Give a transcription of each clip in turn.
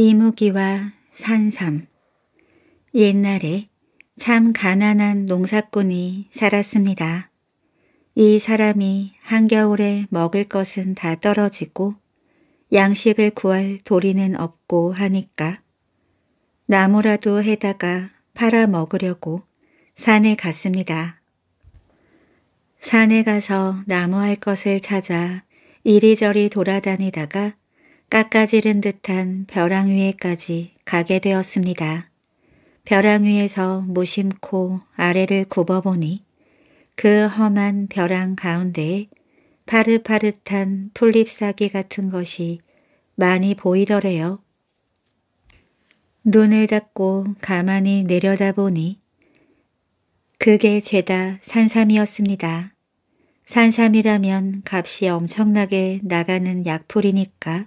이무기와 산삼 옛날에 참 가난한 농사꾼이 살았습니다. 이 사람이 한겨울에 먹을 것은 다 떨어지고 양식을 구할 도리는 없고 하니까 나무라도 해다가 팔아 먹으려고 산에 갔습니다. 산에 가서 나무할 것을 찾아 이리저리 돌아다니다가 깎아지른 듯한 벼랑 위에까지 가게 되었습니다. 벼랑 위에서 무심코 아래를 굽어보니 그 험한 벼랑 가운데에 파릇파릇한 풀잎사귀 같은 것이 많이 보이더래요. 눈을 닫고 가만히 내려다보니 그게 죄다 산삼이었습니다. 산삼이라면 값이 엄청나게 나가는 약풀이니까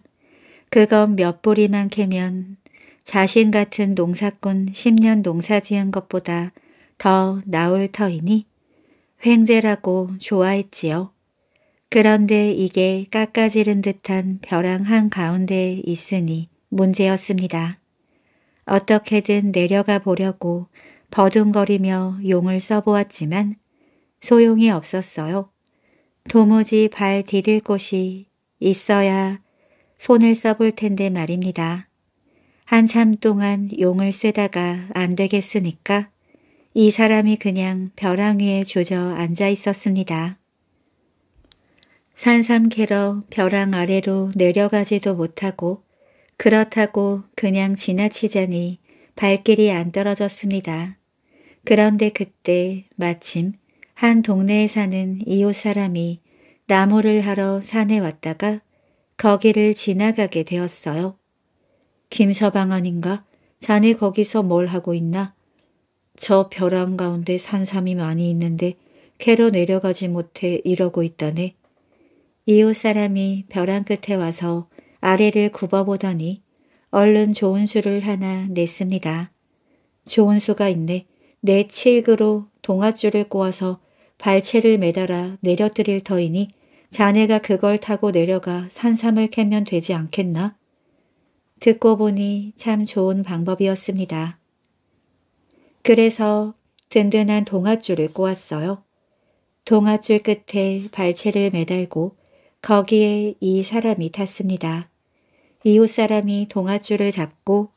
그건몇 보리만 캐면 자신 같은 농사꾼 10년 농사 지은 것보다 더 나올 터이니 횡재라고 좋아했지요. 그런데 이게 깎아지른 듯한 벼랑 한가운데에 있으니 문제였습니다. 어떻게든 내려가 보려고 버둥거리며 용을 써보았지만 소용이 없었어요. 도무지 발 디딜 곳이 있어야 손을 써볼 텐데 말입니다. 한참 동안 용을 쓰다가 안 되겠으니까 이 사람이 그냥 벼랑 위에 주저앉아 있었습니다. 산삼캐러 벼랑 아래로 내려가지도 못하고 그렇다고 그냥 지나치자니 발길이 안 떨어졌습니다. 그런데 그때 마침 한 동네에 사는 이웃 사람이 나무를 하러 산에 왔다가 거기를 지나가게 되었어요. 김서방아닌가? 자네 거기서 뭘 하고 있나? 저 벼랑 가운데 산삼이 많이 있는데 캐러 내려가지 못해 이러고 있다네. 이웃 사람이 벼랑 끝에 와서 아래를 굽어보더니 얼른 좋은 수를 하나 냈습니다. 좋은 수가 있네. 내 칠그로 동아줄을 꼬아서 발채를 매달아 내려뜨릴 터이니 자네가 그걸 타고 내려가 산삼을 캐면 되지 않겠나? 듣고 보니 참 좋은 방법이었습니다. 그래서 든든한 동아줄을 꼬았어요. 동아줄 끝에 발채를 매달고 거기에 이 사람이 탔습니다. 이웃 사람이 동아줄을 잡고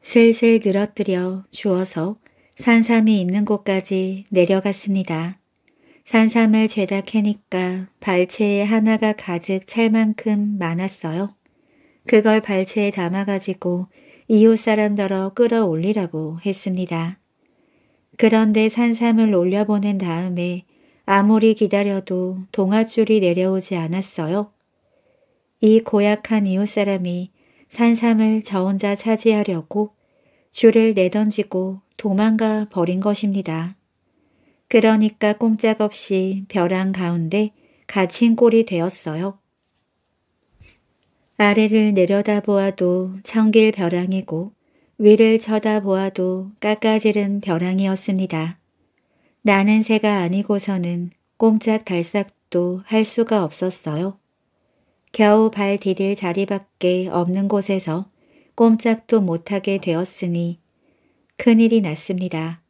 슬슬 늘어뜨려 주어서 산삼이 있는 곳까지 내려갔습니다. 산삼을 죄다 캐니까 발체에 하나가 가득 찰 만큼 많았어요. 그걸 발체에 담아가지고 이웃 사람더러 끌어올리라고 했습니다. 그런데 산삼을 올려보낸 다음에 아무리 기다려도 동아줄이 내려오지 않았어요. 이 고약한 이웃 사람이 산삼을 저 혼자 차지하려고 줄을 내던지고 도망가 버린 것입니다. 그러니까 꼼짝없이 벼랑 가운데 갇힌 꼴이 되었어요. 아래를 내려다보아도 청길 벼랑이고 위를 쳐다보아도 깎아지른 벼랑이었습니다. 나는 새가 아니고서는 꼼짝 달싹도 할 수가 없었어요. 겨우 발 디딜 자리밖에 없는 곳에서 꼼짝도 못하게 되었으니 큰일이 났습니다.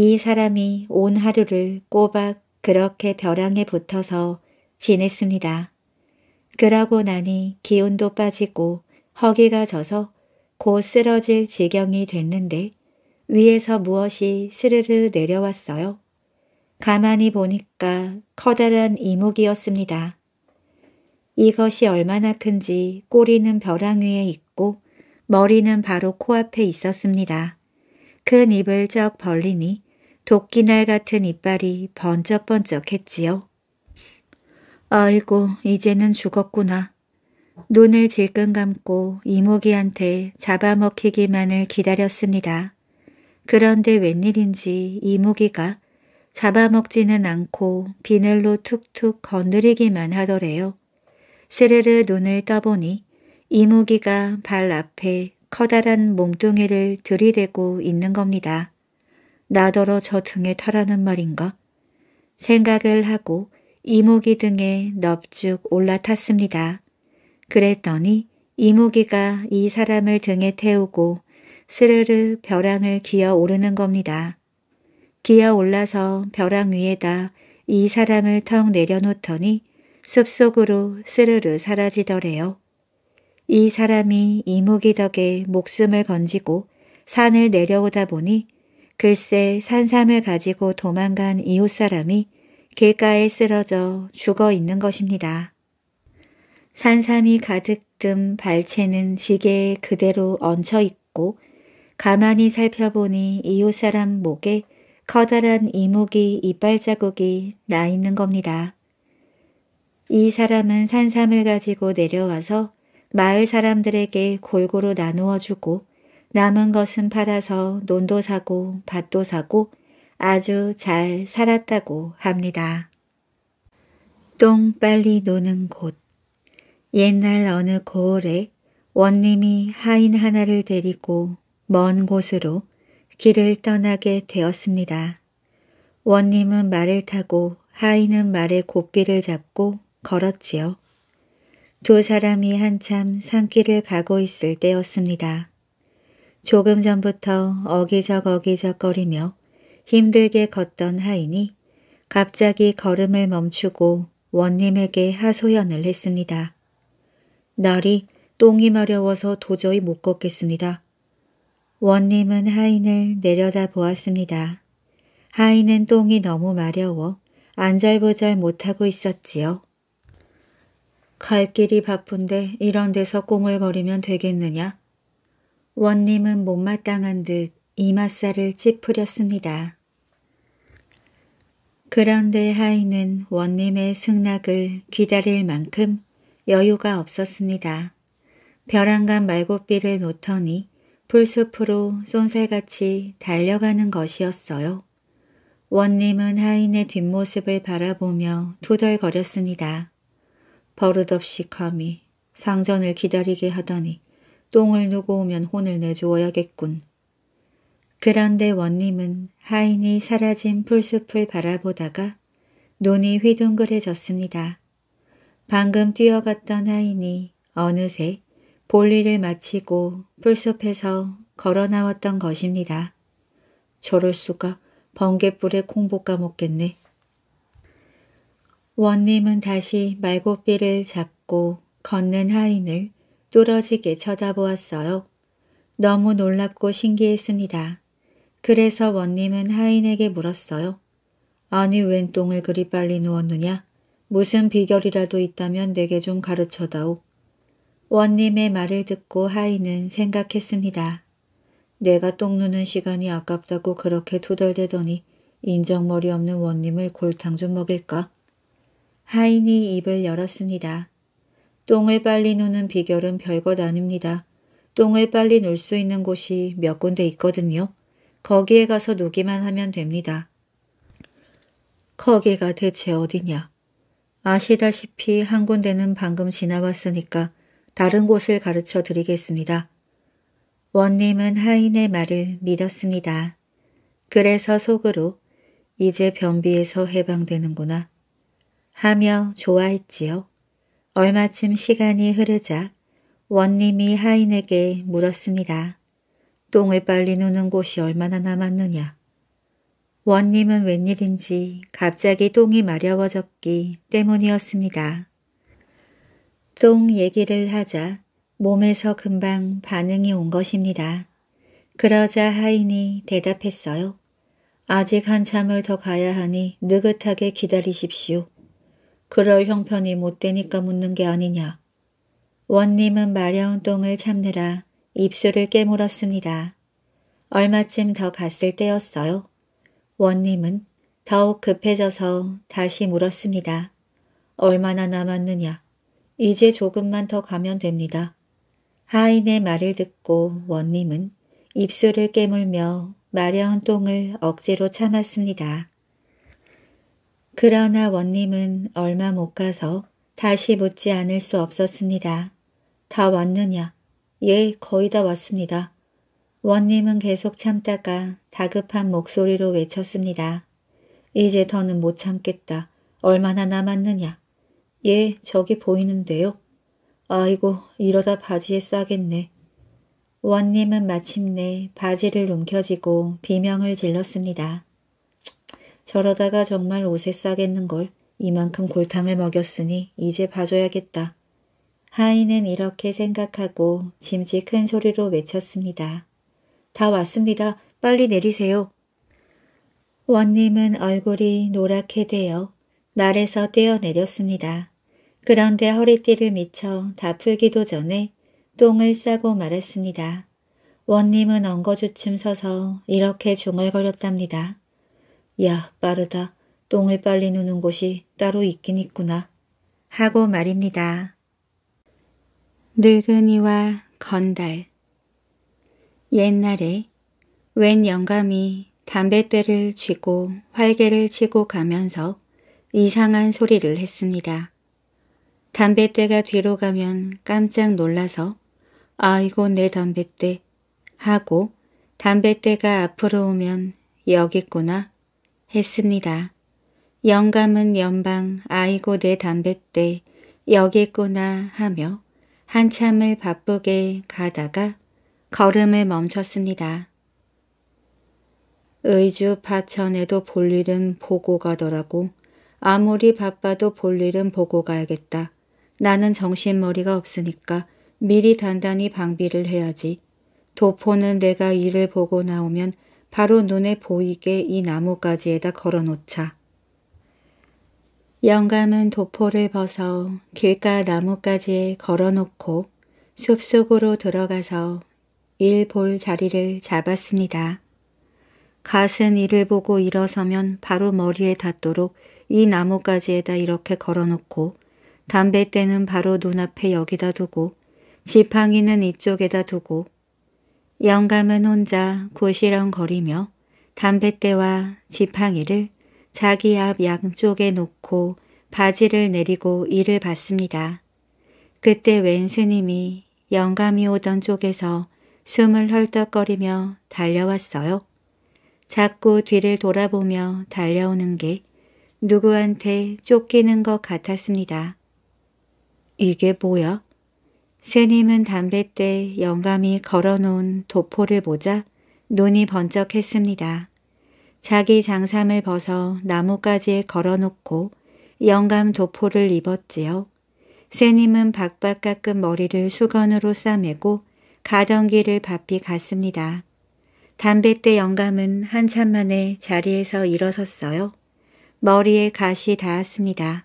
이 사람이 온 하루를 꼬박 그렇게 벼랑에 붙어서 지냈습니다. 그러고 나니 기운도 빠지고 허기가 져서 곧 쓰러질 지경이 됐는데 위에서 무엇이 스르르 내려왔어요. 가만히 보니까 커다란 이목이었습니다. 이것이 얼마나 큰지 꼬리는 벼랑 위에 있고 머리는 바로 코앞에 있었습니다. 큰 입을 쩍 벌리니 도끼날 같은 이빨이 번쩍번쩍했지요. 아이고 이제는 죽었구나. 눈을 질끈 감고 이모기한테 잡아먹히기만을 기다렸습니다. 그런데 웬일인지 이모기가 잡아먹지는 않고 비늘로 툭툭 건드리기만 하더래요. 스르르 눈을 떠보니 이모기가 발 앞에 커다란 몸뚱이를 들이대고 있는 겁니다. 나더러 저 등에 타라는 말인가? 생각을 하고 이모기 등에 넙죽 올라탔습니다. 그랬더니 이모기가 이 사람을 등에 태우고 스르르 벼랑을 기어 오르는 겁니다. 기어 올라서 벼랑 위에다 이 사람을 턱 내려놓더니 숲속으로 스르르 사라지더래요. 이 사람이 이모기 덕에 목숨을 건지고 산을 내려오다 보니 글쎄 산삼을 가지고 도망간 이웃 사람이 길가에 쓰러져 죽어 있는 것입니다. 산삼이 가득 든 발채는 지게에 그대로 얹혀 있고 가만히 살펴보니 이웃 사람 목에 커다란 이목이 이빨자국이 나 있는 겁니다. 이 사람은 산삼을 가지고 내려와서 마을 사람들에게 골고루 나누어 주고 남은 것은 팔아서 논도 사고 밭도 사고 아주 잘 살았다고 합니다. 똥 빨리 노는 곳 옛날 어느 고을에 원님이 하인 하나를 데리고 먼 곳으로 길을 떠나게 되었습니다. 원님은 말을 타고 하인은 말의 고삐를 잡고 걸었지요. 두 사람이 한참 산길을 가고 있을 때였습니다. 조금 전부터 어기적 어기적 거리며 힘들게 걷던 하인이 갑자기 걸음을 멈추고 원님에게 하소연을 했습니다. 날이 똥이 마려워서 도저히 못 걷겠습니다. 원님은 하인을 내려다 보았습니다. 하인은 똥이 너무 마려워 안절부절 못하고 있었지요. 갈 길이 바쁜데 이런 데서 꼬물거리면 되겠느냐? 원님은 못마땅한 듯 이마살을 찌푸렸습니다. 그런데 하인은 원님의 승낙을 기다릴 만큼 여유가 없었습니다. 벼랑간 말고삐를 놓더니 풀숲으로 쏜살같이 달려가는 것이었어요. 원님은 하인의 뒷모습을 바라보며 투덜거렸습니다. 버릇없이 감히 상전을 기다리게 하더니 똥을 누고 오면 혼을 내주어야겠군. 그런데 원님은 하인이 사라진 풀숲을 바라보다가 눈이 휘둥그레졌습니다. 방금 뛰어갔던 하인이 어느새 볼일을 마치고 풀숲에서 걸어 나왔던 것입니다. 저럴 수가 번갯불에 콩볶아 먹겠네. 원님은 다시 말고삐를 잡고 걷는 하인을 뚫어지게 쳐다보았어요. 너무 놀랍고 신기했습니다. 그래서 원님은 하인에게 물었어요. 아니 웬 똥을 그리 빨리 누웠느냐? 무슨 비결이라도 있다면 내게 좀 가르쳐다오. 원님의 말을 듣고 하인은 생각했습니다. 내가 똥 누는 시간이 아깝다고 그렇게 투덜대더니 인정머리 없는 원님을 골탕 좀 먹일까? 하인이 입을 열었습니다. 똥을 빨리 누는 비결은 별것 아닙니다. 똥을 빨리 놀 수 있는 곳이 몇 군데 있거든요. 거기에 가서 누기만 하면 됩니다. 거기가 대체 어디냐? 아시다시피 한 군데는 방금 지나왔으니까 다른 곳을 가르쳐 드리겠습니다. 원님은 하인의 말을 믿었습니다. 그래서 속으로 이제 변비에서 해방되는구나 하며 좋아했지요. 얼마쯤 시간이 흐르자 원님이 하인에게 물었습니다. 똥을 빨리 누는 곳이 얼마나 남았느냐. 원님은 웬일인지 갑자기 똥이 마려워졌기 때문이었습니다. 똥 얘기를 하자 몸에서 금방 반응이 온 것입니다. 그러자 하인이 대답했어요. 아직 한참을 더 가야 하니 느긋하게 기다리십시오. 그럴 형편이 못되니까 묻는 게 아니냐. 원님은 마려운 똥을 참느라 입술을 깨물었습니다. 얼마쯤 더 갔을 때였어요. 원님은 더욱 급해져서 다시 물었습니다. 얼마나 남았느냐. 이제 조금만 더 가면 됩니다. 하인의 말을 듣고 원님은 입술을 깨물며 마려운 똥을 억지로 참았습니다. 그러나 원님은 얼마 못 가서 다시 묻지 않을 수 없었습니다. 다 왔느냐? 예, 거의 다 왔습니다. 원님은 계속 참다가 다급한 목소리로 외쳤습니다. 이제 더는 못 참겠다. 얼마나 남았느냐? 예, 저기 보이는데요. 아이고, 이러다 바지에 싸겠네. 원님은 마침내 바지를 움켜쥐고 비명을 질렀습니다. 저러다가 정말 옷에 싸겠는걸. 이만큼 골탕을 먹였으니 이제 봐줘야겠다. 하인은 이렇게 생각하고 짐짓 큰 소리로 외쳤습니다. 다 왔습니다. 빨리 내리세요. 원님은 얼굴이 노랗게 되어 날에서 뛰어내렸습니다. 그런데 허리띠를 미쳐 다 풀기도 전에 똥을 싸고 말았습니다. 원님은 엉거주춤 서서 이렇게 중얼거렸답니다. 야 빠르다. 똥을 빨리 누는 곳이 따로 있긴 있구나. 하고 말입니다. 늙은이와 건달 옛날에 웬 영감이 담뱃대를 쥐고 활개를 치고 가면서 이상한 소리를 했습니다. 담뱃대가 뒤로 가면 깜짝 놀라서 아이고 내 담뱃대 하고 담뱃대가 앞으로 오면 여기 있구나 했습니다. 영감은 연방 아이고 내 담뱃대 여겠구나 하며 한참을 바쁘게 가다가 걸음을 멈췄습니다. 의주 파천에도 볼 일은 보고 가더라고. 아무리 바빠도 볼 일은 보고 가야겠다. 나는 정신머리가 없으니까 미리 단단히 방비를 해야지. 도포는 내가 일을 보고 나오면 바로 눈에 보이게 이 나뭇가지에다 걸어놓자. 영감은 도포를 벗어 길가 나뭇가지에 걸어놓고 숲속으로 들어가서 일 볼 자리를 잡았습니다. 갓은 이를 보고 일어서면 바로 머리에 닿도록 이 나뭇가지에다 이렇게 걸어놓고 담배대는 바로 눈앞에 여기다 두고 지팡이는 이쪽에다 두고 영감은 혼자 고시렁거리며 담뱃대와 지팡이를 자기 앞 양쪽에 놓고 바지를 내리고 일을 봤습니다. 그때 웬 스님이 영감이 오던 쪽에서 숨을 헐떡거리며 달려왔어요. 자꾸 뒤를 돌아보며 달려오는 게 누구한테 쫓기는 것 같았습니다. 이게 뭐야? 스님은 담뱃대 영감이 걸어놓은 도포를 보자 눈이 번쩍했습니다. 자기 장삼을 벗어 나뭇가지에 걸어놓고 영감 도포를 입었지요. 스님은 박박 깎은 머리를 수건으로 싸매고 가던 길을 바삐 갔습니다. 담뱃대 영감은 한참 만에 자리에서 일어섰어요. 머리에 가시 닿았습니다.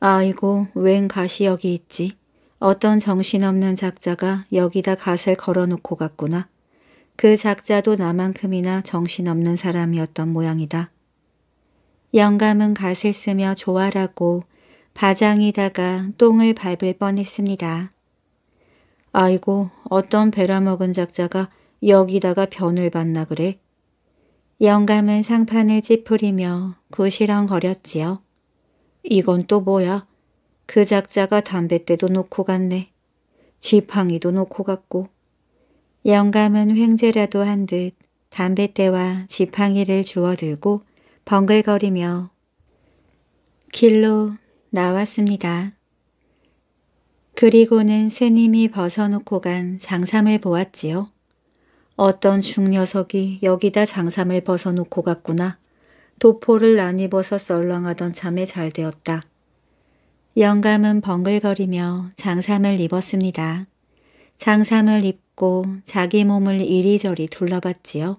아이고 웬 가시 여기 있지. 어떤 정신없는 작자가 여기다 갓을 걸어놓고 갔구나. 그 작자도 나만큼이나 정신없는 사람이었던 모양이다. 영감은 갓을 쓰며 조아라고 바장이다가 똥을 밟을 뻔했습니다. 아이고 어떤 베라먹은 작자가 여기다가 변을 봤나 그래? 영감은 상판을 찌푸리며 구시렁거렸지요. 이건 또 뭐야? 그 작자가 담뱃대도 놓고 갔네. 지팡이도 놓고 갔고 영감은 횡재라도 한 듯 담뱃대와 지팡이를 주워들고 벙글거리며 길로 나왔습니다. 그리고는 새님이 벗어놓고 간 장삼을 보았지요. 어떤 중녀석이 여기다 장삼을 벗어놓고 갔구나. 도포를 안 입어서 썰렁하던 참에 잘 되었다. 영감은 벙글거리며 장삼을 입었습니다. 장삼을 입고 자기 몸을 이리저리 둘러봤지요.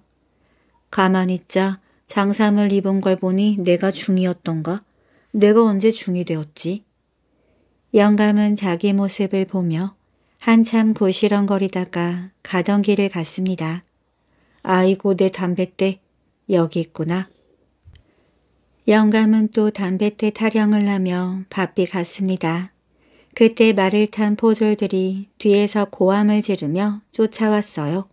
가만히 있자 장삼을 입은 걸 보니 내가 중이었던가? 내가 언제 중이 되었지? 영감은 자기 모습을 보며 한참 고시렁거리다가 가던 길을 갔습니다. 아이고 내 담뱃대 여기 있구나. 영감은 또담뱃테 타령을 하며 바삐 갔습니다. 그때 말을 탄 포졸들이 뒤에서 고함을 지르며 쫓아왔어요.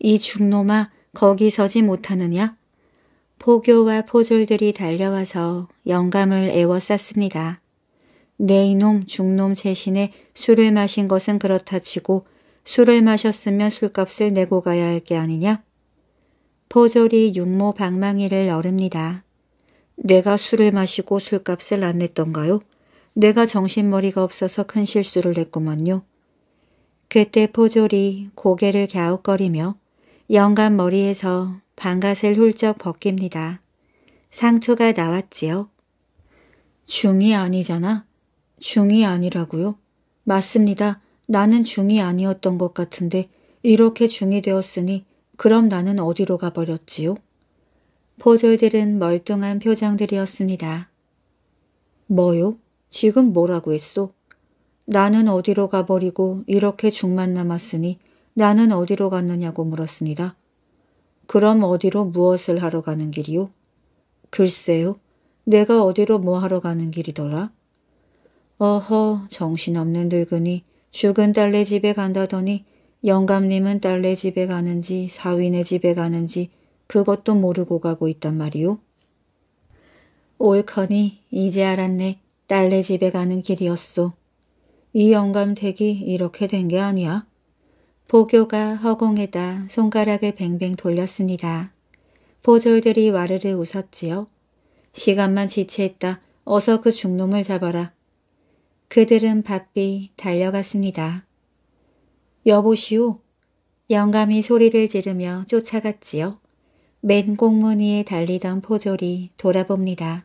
이 중놈아 거기 서지 못하느냐? 포교와 포졸들이 달려와서 영감을 애워쌌습니다. 네 이놈 중놈 재신에 술을 마신 것은 그렇다 치고 술을 마셨으면 술값을 내고 가야 할 게 아니냐? 포졸이 육모 방망이를 어릅니다. 내가 술을 마시고 술값을 안 냈던가요? 내가 정신머리가 없어서 큰 실수를 했구먼요. 그때 포졸이 고개를 갸웃거리며 영감 머리에서 반갓을 훌쩍 벗깁니다. 상처가 나왔지요. 중이 아니잖아. 중이 아니라고요? 맞습니다. 나는 중이 아니었던 것 같은데 이렇게 중이 되었으니 그럼 나는 어디로 가버렸지요? 포졸들은 멀뚱한 표정들이었습니다. 뭐요? 지금 뭐라고 했소? 나는 어디로 가버리고 이렇게 죽만 남았으니 나는 어디로 갔느냐고 물었습니다. 그럼 어디로 무엇을 하러 가는 길이요? 글쎄요, 내가 어디로 뭐 하러 가는 길이더라? 어허, 정신없는 늙은이 죽은 딸네 집에 간다더니 영감님은 딸네 집에 가는지 사위네 집에 가는지 그것도 모르고 가고 있단 말이오. 옳커니 이제 알았네. 딸네 집에 가는 길이었소. 이 영감댁이 이렇게 된 게 아니야. 보교가 허공에다 손가락을 뱅뱅 돌렸습니다. 보졸들이 와르르 웃었지요. 시간만 지체했다. 어서 그 중놈을 잡아라. 그들은 바삐 달려갔습니다. 여보시오. 영감이 소리를 지르며 쫓아갔지요. 맨 공무니에 달리던 포졸이 돌아봅니다.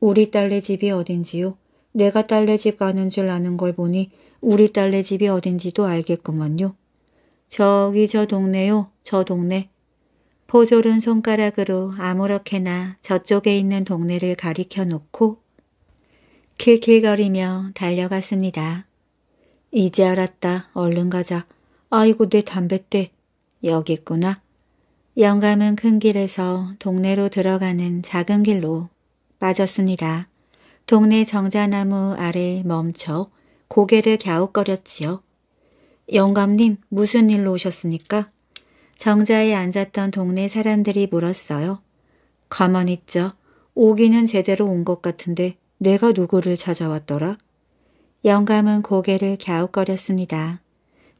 우리 딸네 집이 어딘지요? 내가 딸네 집 가는 줄 아는 걸 보니 우리 딸네 집이 어딘지도 알겠구먼요. 저기 저 동네요. 저 동네. 포졸은 손가락으로 아무렇게나 저쪽에 있는 동네를 가리켜 놓고 킬킬거리며 달려갔습니다. 이제 알았다. 얼른 가자. 아이고 내 담뱃대. 여기 있구나. 영감은 큰 길에서 동네로 들어가는 작은 길로 빠졌습니다. 동네 정자나무 아래 멈춰 고개를 갸웃거렸지요. 영감님 무슨 일로 오셨습니까? 정자에 앉았던 동네 사람들이 물었어요. 가만히 있자. 오기는 제대로 온 것 같은데 내가 누구를 찾아왔더라? 영감은 고개를 갸웃거렸습니다.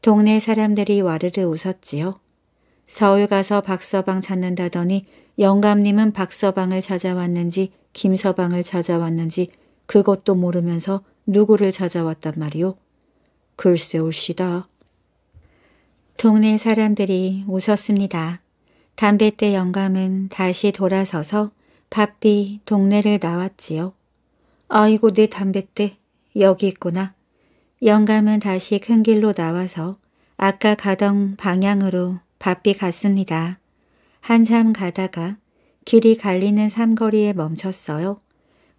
동네 사람들이 와르르 웃었지요. 서울 가서 박서방 찾는다더니 영감님은 박서방을 찾아왔는지 김서방을 찾아왔는지 그것도 모르면서 누구를 찾아왔단 말이오. 글쎄 올시다. 동네 사람들이 웃었습니다. 담배 때 영감은 다시 돌아서서 바삐 동네를 나왔지요. 아이고 내 담배 때 여기 있구나. 영감은 다시 큰 길로 나와서 아까 가던 방향으로 바삐 갔습니다. 한참 가다가 길이 갈리는 삼거리에 멈췄어요.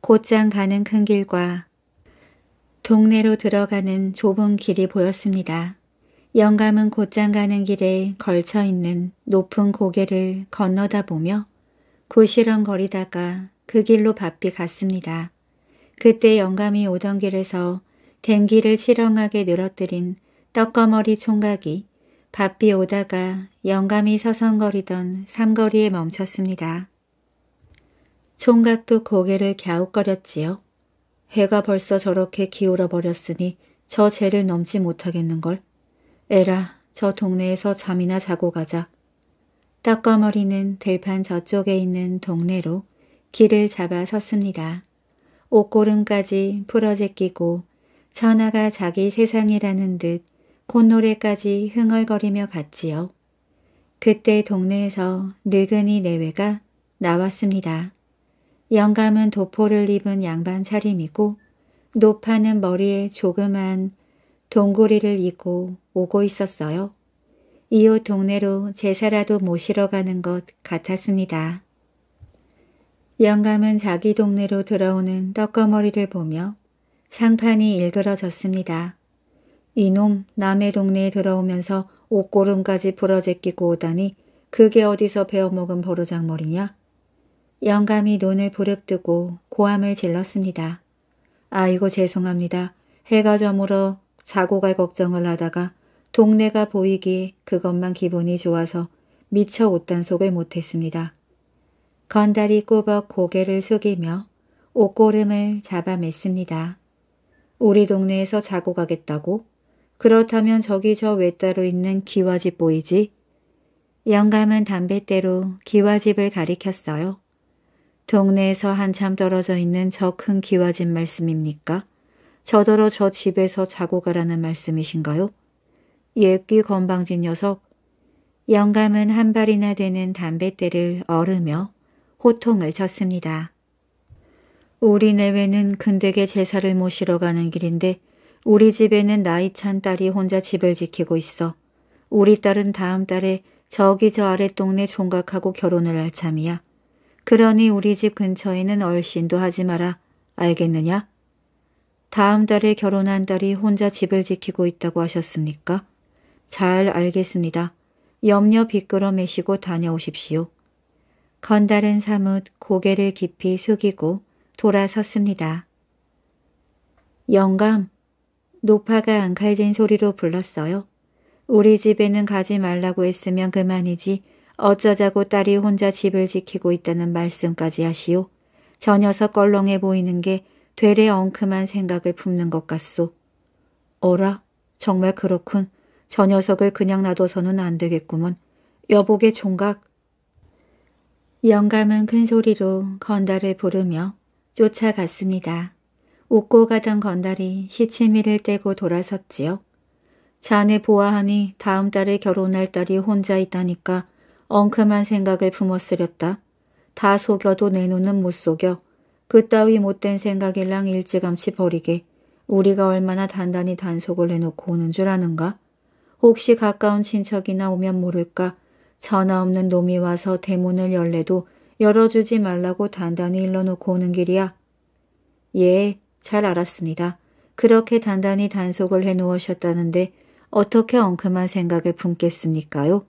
곧장 가는 큰 길과 동네로 들어가는 좁은 길이 보였습니다. 영감은 곧장 가는 길에 걸쳐 있는 높은 고개를 건너다 보며 구시렁거리다가 그 길로 바삐 갔습니다. 그때 영감이 오던 길에서 댕기를 실렁하게 늘어뜨린 떡거머리 총각이 바삐 오다가 영감이 서성거리던 삼거리에 멈췄습니다. 총각도 고개를 갸웃거렸지요. 해가 벌써 저렇게 기울어버렸으니 저 죄를 넘지 못하겠는걸. 에라, 저 동네에서 잠이나 자고 가자. 떡거머리는 들판 저쪽에 있는 동네로 길을 잡아 섰습니다. 옷고름까지 풀어제끼고 천하가 자기 세상이라는 듯 콧노래까지 흥얼거리며 갔지요. 그때 동네에서 늙은이 내외가 나왔습니다. 영감은 도포를 입은 양반 차림이고 노파는 머리에 조그만 동고리를 이고 오고 있었어요. 이웃 동네로 제사라도 모시러 가는 것 같았습니다. 영감은 자기 동네로 들어오는 떡거머리를 보며 상판이 일그러졌습니다. 이놈 남의 동네에 들어오면서 옷고름까지 부러제끼고 오다니 그게 어디서 베어먹은 버르장머리냐? 영감이 눈을 부릅뜨고 고함을 질렀습니다. 아이고 죄송합니다. 해가 저물어 자고 갈 걱정을 하다가 동네가 보이기에 그것만 기분이 좋아서 미쳐 옷단속을 못했습니다. 건달이 꾸벅 고개를 숙이며 옷고름을 잡아맸습니다. 우리 동네에서 자고 가겠다고? 그렇다면 저기 저 외따로 있는 기와집 보이지? 영감은 담뱃대로 기와집을 가리켰어요. 동네에서 한참 떨어져 있는 저 큰 기와집 말씀입니까? 저더러 저 집에서 자고 가라는 말씀이신가요? 예기 건방진 녀석. 영감은 한 발이나 되는 담뱃대를 얼으며 호통을 쳤습니다. 우리 내외는 근대에 제사를 모시러 가는 길인데 우리 집에는 나이 찬 딸이 혼자 집을 지키고 있어. 우리 딸은 다음 달에 저기 저 아래 동네 종각하고 결혼을 할 참이야. 그러니 우리 집 근처에는 얼씬도 하지 마라. 알겠느냐? 다음 달에 결혼한 딸이 혼자 집을 지키고 있다고 하셨습니까? 잘 알겠습니다. 염려 비끄러 매시고 다녀오십시오. 건달은 사뭇 고개를 깊이 숙이고 돌아섰습니다. 영감, 노파가 앙칼진 소리로 불렀어요. 우리 집에는 가지 말라고 했으면 그만이지 어쩌자고 딸이 혼자 집을 지키고 있다는 말씀까지 하시오. 저 녀석 껄렁해 보이는 게 되레 엉큼한 생각을 품는 것 같소. 어라, 정말 그렇군. 저 녀석을 그냥 놔둬서는 안 되겠구먼. 여보게 총각. 영감은 큰 소리로 건달을 부르며 쫓아갔습니다. 웃고 가던 건달이 시치미를 떼고 돌아섰지요. 자네 보아하니 다음 달에 결혼할 딸이 혼자 있다니까 엉큼한 생각을 품어쓰렸다. 다 속여도 내 눈은 못 속여. 그따위 못된 생각일랑 일찌감치 버리게. 우리가 얼마나 단단히 단속을 해놓고 오는 줄 아는가? 혹시 가까운 친척이나 오면 모를까? 전화 없는 놈이 와서 대문을 열래도 열어주지 말라고 단단히 일러놓고 오는 길이야. 예, 잘 알았습니다. 그렇게 단단히 단속을 해놓으셨다는데 어떻게 엉큼한 생각을 품겠습니까요?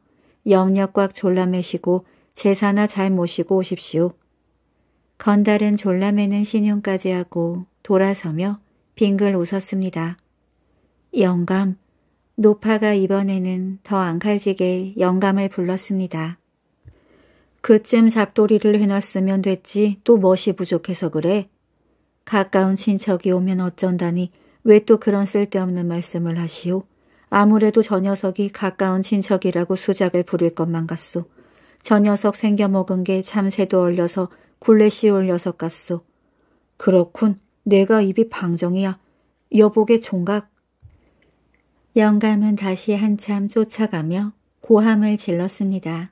염려 꽉 졸라매시고 제사나 잘 모시고 오십시오. 건달은 졸라매는 신용까지 하고 돌아서며 빙글 웃었습니다. 영감, 노파가 이번에는 더 안칼지게 영감을 불렀습니다. 그쯤 잡돌이를 해놨으면 됐지 또 멋이 부족해서 그래. 가까운 친척이 오면 어쩐다니 왜 또 그런 쓸데없는 말씀을 하시오? 아무래도 저 녀석이 가까운 친척이라고 수작을 부릴 것만 같소. 저 녀석 생겨먹은 게 참새도 얼려서 굴레씨 올 녀석 같소. 그렇군. 내가 입이 방정이야. 여복의 총각 영감은 다시 한참 쫓아가며 고함을 질렀습니다.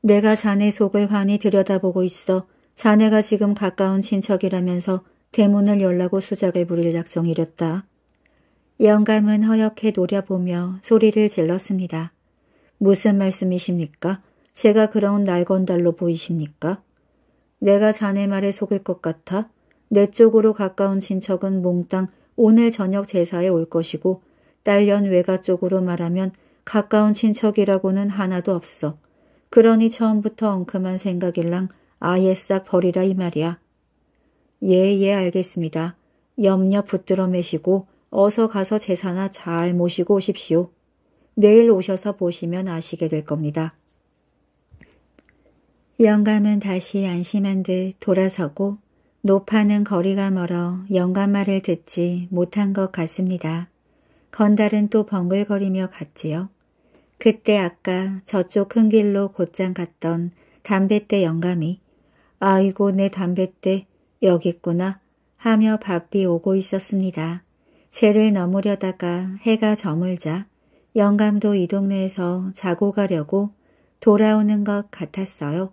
내가 자네 속을 환히 들여다보고 있어. 자네가 지금 가까운 친척이라면서 대문을 열라고 수작을 부릴 작정이랬다. 영감은 허옇게 노려보며 소리를 질렀습니다. 무슨 말씀이십니까? 제가 그런 날건달로 보이십니까? 내가 자네 말에 속을 것 같아? 내 쪽으로 가까운 친척은 몽땅 오늘 저녁 제사에 올 것이고 딸년 외가 쪽으로 말하면 가까운 친척이라고는 하나도 없어. 그러니 처음부터 엉큼한 생각일랑 아예 싹 버리라 이 말이야. 예, 예, 알겠습니다. 염려 붙들어 매시고 어서 가서 제사나 잘 모시고 오십시오. 내일 오셔서 보시면 아시게 될 겁니다. 영감은 다시 안심한 듯 돌아서고 노파는 거리가 멀어 영감 말을 듣지 못한 것 같습니다. 건달은 또 벙글거리며 갔지요. 그때 아까 저쪽 큰 길로 곧장 갔던 담뱃대 영감이 아이고 내 담뱃대 여기 있구나 하며 바삐 오고 있었습니다. 재를 넘으려다가 해가 저물자 영감도 이 동네에서 자고 가려고 돌아오는 것 같았어요.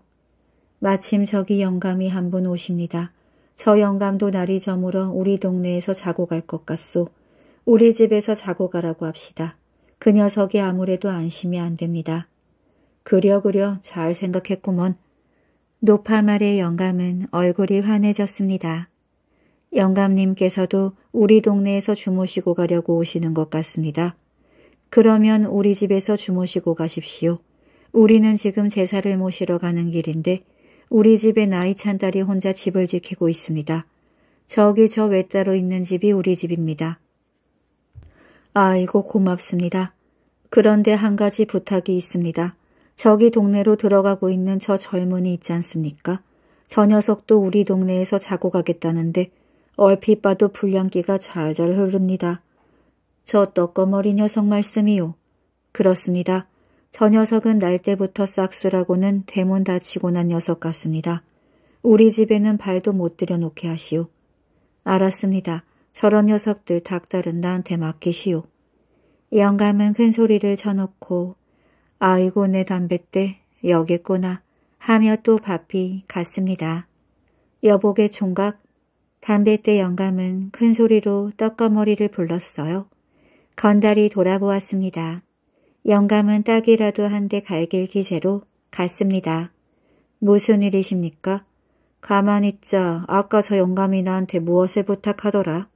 마침 저기 영감이 한 분 오십니다. 저 영감도 날이 저물어 우리 동네에서 자고 갈 것 같소. 우리 집에서 자고 가라고 합시다. 그 녀석이 아무래도 안심이 안 됩니다. 그려 그려 잘 생각했구먼. 노파말의 영감은 얼굴이 환해졌습니다. 영감님께서도 우리 동네에서 주무시고 가려고 오시는 것 같습니다. 그러면 우리 집에서 주무시고 가십시오. 우리는 지금 제사를 모시러 가는 길인데 우리 집에 나이 찬 딸이 혼자 집을 지키고 있습니다. 저기 저 외따로 있는 집이 우리 집입니다. 아이고 고맙습니다. 그런데 한 가지 부탁이 있습니다. 저기 동네로 들어가고 있는 저 젊은이 있지 않습니까? 저 녀석도 우리 동네에서 자고 가겠다는데 얼핏 봐도 불량기가 잘잘 흐릅니다. 저 떡거머리 녀석 말씀이요. 그렇습니다. 저 녀석은 날 때부터 싹수라고는 대문 다치고난 녀석 같습니다. 우리 집에는 발도 못 들여놓게 하시오. 알았습니다. 저런 녀석들 닭다른 나한테 맡기시오. 영감은 큰 소리를 쳐놓고 아이고 내 담뱃대 여겠구나 하며 또 바삐 갔습니다. 여보게 총각 담뱃대 영감은 큰 소리로 떡거머리를 불렀어요. 건달이 돌아보았습니다. 영감은 딱이라도 한 대 갈길 기세로 갔습니다. 무슨 일이십니까? 가만 있자. 아까 저 영감이 나한테 무엇을 부탁하더라?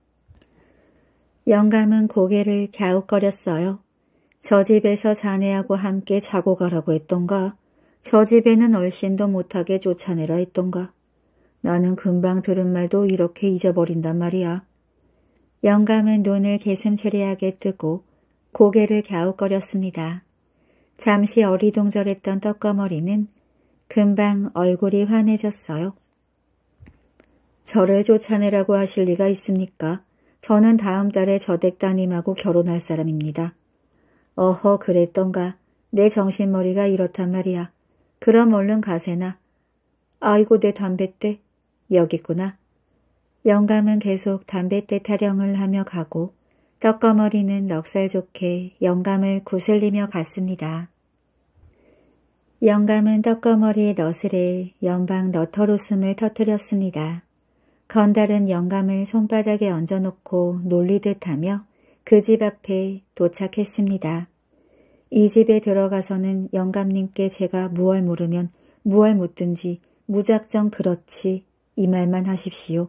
영감은 고개를 갸웃거렸어요. 저 집에서 자네하고 함께 자고 가라고 했던가 저 집에는 얼씬도 못하게 쫓아내라 했던가 나는 금방 들은 말도 이렇게 잊어버린단 말이야. 영감은 눈을 개슴츠레하게 뜨고 고개를 갸웃거렸습니다. 잠시 어리둥절했던 떡거머리는 금방 얼굴이 환해졌어요. 저를 쫓아내라고 하실 리가 있습니까? 저는 다음 달에 저댁 따님하고 결혼할 사람입니다. 어허 그랬던가. 내 정신머리가 이렇단 말이야. 그럼 얼른 가세나. 아이고 내 담뱃대. 여기 구나 영감은 계속 담뱃대 타령을 하며 가고 떡거머리는 넉살 좋게 영감을 구슬리며 갔습니다. 영감은 떡거머리의 너스레 연방 너털웃음을 터뜨렸습니다. 건달은 영감을 손바닥에 얹어놓고 놀리듯 하며 그집 앞에 도착했습니다. 이 집에 들어가서는 영감님께 제가 무얼 물으면 무얼 묻든지 무작정 그렇지 이 말만 하십시오.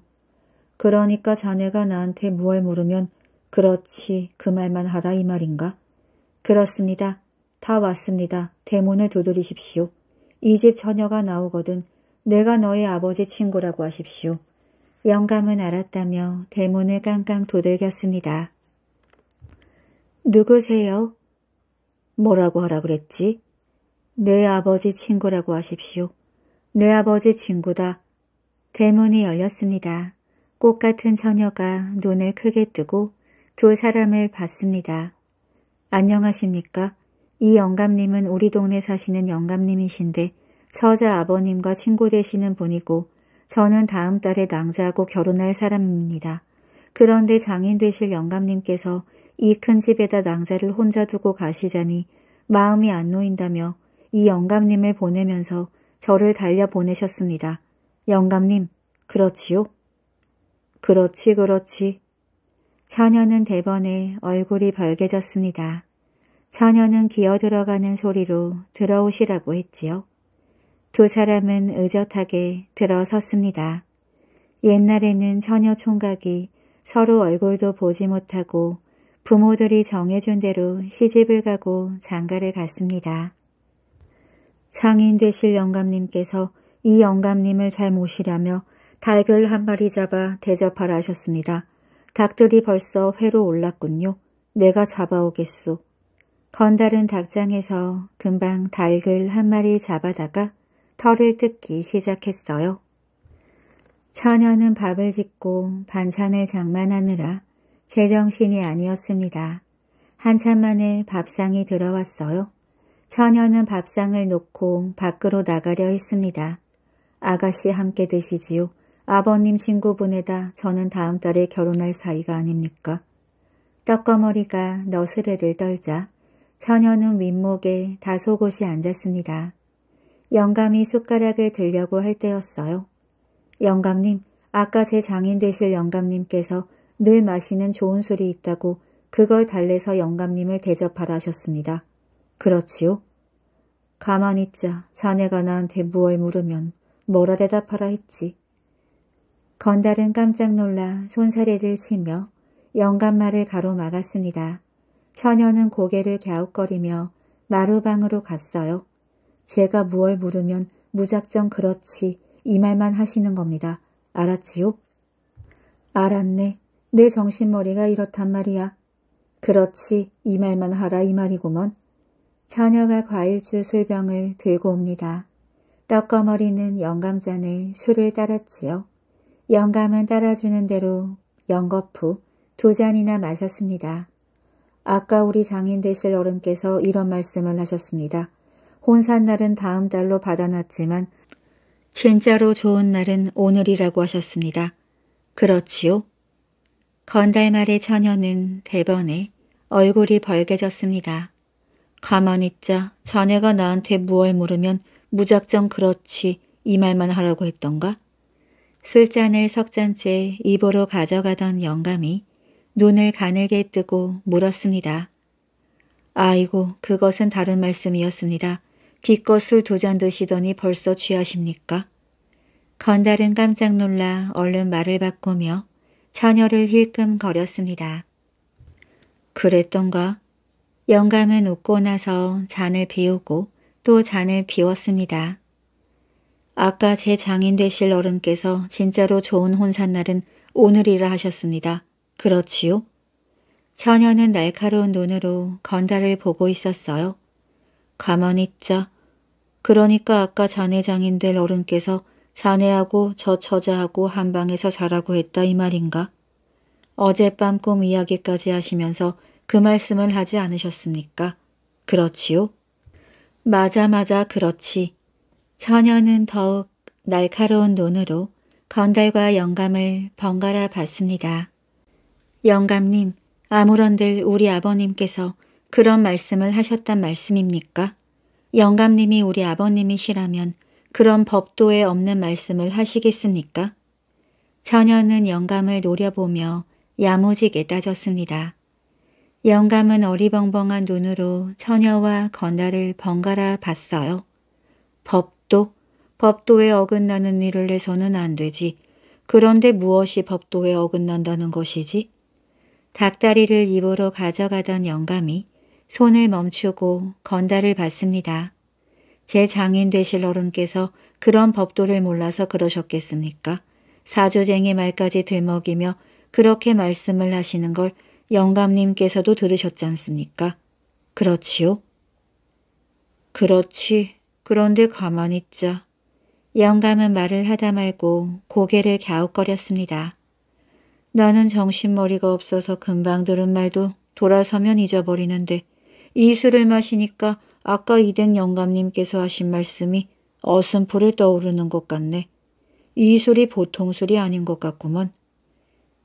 그러니까 자네가 나한테 무얼 물으면 그렇지 그 말만 하라 이 말인가? 그렇습니다. 다 왔습니다. 대문을 두드리십시오. 이 집 처녀가 나오거든 내가 너의 아버지 친구라고 하십시오. 영감은 알았다며 대문을 깡깡 두들겼습니다. 누구세요? 뭐라고 하라 그랬지? 내 아버지 친구라고 하십시오. 내 아버지 친구다. 대문이 열렸습니다. 꽃 같은 처녀가 눈을 크게 뜨고 두 사람을 봤습니다. 안녕하십니까? 이 영감님은 우리 동네 사시는 영감님이신데 처자 아버님과 친구 되시는 분이고 저는 다음 달에 낭자하고 결혼할 사람입니다. 그런데 장인 되실 영감님께서 이큰 집에다 낭자를 혼자 두고 가시자니 마음이 안 놓인다며 이 영감님을 보내면서 저를 달려 보내셨습니다. 영감님, 그렇지요? 그렇지, 그렇지. 처녀는 대번에 얼굴이 벌게졌습니다처녀는 기어들어가는 소리로 들어오시라고 했지요. 두 사람은 의젓하게 들어섰습니다. 옛날에는 처녀 총각이 서로 얼굴도 보지 못하고 부모들이 정해준 대로 시집을 가고 장가를 갔습니다. 장인 되실 영감님께서 이 영감님을 잘 모시려며 닭을 한 마리 잡아 대접하라 하셨습니다. 닭들이 벌써 회로 올랐군요. 내가 잡아오겠소. 건달은 닭장에서 금방 닭을 한 마리 잡아다가 털을 뜯기 시작했어요. 처녀는 밥을 짓고 반찬을 장만하느라 제정신이 아니었습니다. 한참 만에 밥상이 들어왔어요. 처녀는 밥상을 놓고 밖으로 나가려 했습니다. 아가씨 함께 드시지요. 아버님 친구분에다 저는 다음 달에 결혼할 사이가 아닙니까? 떡거머리가 너스레를 떨자 처녀는 윗목에 다소곳이 앉았습니다. 영감이 숟가락을 들려고 할 때였어요. 영감님, 아까 제 장인 되실 영감님께서 늘 마시는 좋은 술이 있다고 그걸 달래서 영감님을 대접하라 하셨습니다. 그렇지요? 가만히 있자 자네가 나한테 무얼 물으면 뭐라 대답하라 했지. 건달은 깜짝 놀라 손사래를 치며 영감말을 가로막았습니다. 처녀는 고개를 갸웃거리며 마루방으로 갔어요. 제가 무얼 물으면 무작정 그렇지 이 말만 하시는 겁니다. 알았지요? 알았네. 내 정신머리가 이렇단 말이야. 그렇지 이 말만 하라 이 말이구먼. 자녀가 과일주 술병을 들고 옵니다. 떡거머리는 영감잔에 술을 따랐지요. 영감은 따라주는 대로 영거푸 두 잔이나 마셨습니다. 아까 우리 장인 되실 어른께서 이런 말씀을 하셨습니다. 혼산 날은 다음 달로 받아놨지만 진짜로 좋은 날은 오늘이라고 하셨습니다. 그렇지요? 건달말의 처녀는 대번에 얼굴이 벌개졌습니다. 가만히 있자 자네가 나한테 무얼 물으면 무작정 그렇지 이 말만 하라고 했던가? 술잔을 석잔째 입으로 가져가던 영감이 눈을 가늘게 뜨고 물었습니다. 아이고 그것은 다른 말씀이었습니다. 기껏 술 두 잔 드시더니 벌써 취하십니까? 건달은 깜짝 놀라 얼른 말을 바꾸며 자녀를 힐끔거렸습니다. 그랬던가? 영감은 웃고 나서 잔을 비우고 또 잔을 비웠습니다. 아까 제 장인 되실 어른께서 진짜로 좋은 혼삿날은 오늘이라 하셨습니다. 그렇지요? 처녀는 날카로운 눈으로 건달을 보고 있었어요. 가만히 있자. 그러니까 아까 자네 장인 될 어른께서 자네하고 저 처자하고 한 방에서 자라고 했다 이 말인가? 어젯밤 꿈 이야기까지 하시면서 그 말씀을 하지 않으셨습니까? 그렇지요? 맞아 맞아 그렇지. 처녀는 더욱 날카로운 눈으로 건달과 영감을 번갈아 봤습니다. 영감님, 아무런들 우리 아버님께서 그런 말씀을 하셨단 말씀입니까? 영감님이 우리 아버님이시라면 그런 법도에 없는 말씀을 하시겠습니까? 처녀는 영감을 노려보며 야무지게 따졌습니다. 영감은 어리벙벙한 눈으로 처녀와 건달을 번갈아 봤어요. 법도? 법도에 어긋나는 일을 해서는 안 되지. 그런데 무엇이 법도에 어긋난다는 것이지? 닭다리를 입으로 가져가던 영감이 손을 멈추고 건달을 봤습니다. 제 장인 되실 어른께서 그런 법도를 몰라서 그러셨겠습니까? 사조쟁이 말까지 들먹이며 그렇게 말씀을 하시는 걸 영감님께서도 들으셨지 않습니까? 그렇지요? 그렇지. 그런데 가만히 있자. 영감은 말을 하다 말고 고개를 갸웃거렸습니다. 나는 정신머리가 없어서 금방 들은 말도 돌아서면 잊어버리는데 이 술을 마시니까 아까 이댕 영감님께서 하신 말씀이 어슴풀에 떠오르는 것 같네. 이 술이 보통 술이 아닌 것 같구먼.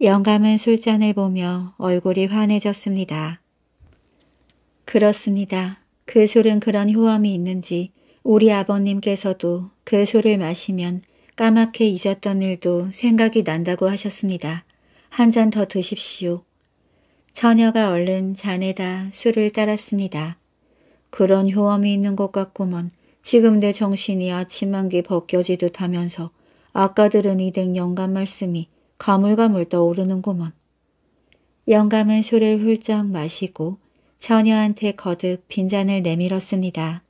영감은 술잔을 보며 얼굴이 환해졌습니다. 그렇습니다. 그 술은 그런 효험이 있는지 우리 아버님께서도 그 술을 마시면 까맣게 잊었던 일도 생각이 난다고 하셨습니다. 한 잔 더 드십시오. 처녀가 얼른 잔에다 술을 따랐습니다. 그런 효험이 있는 것 같구먼. 지금 내 정신이 아침 한기 벗겨지듯 하면서 아까 들은 이댁 영감 말씀이 가물가물 떠오르는구먼. 영감은 술을 훌쩍 마시고 처녀한테 거듭 빈잔을 내밀었습니다.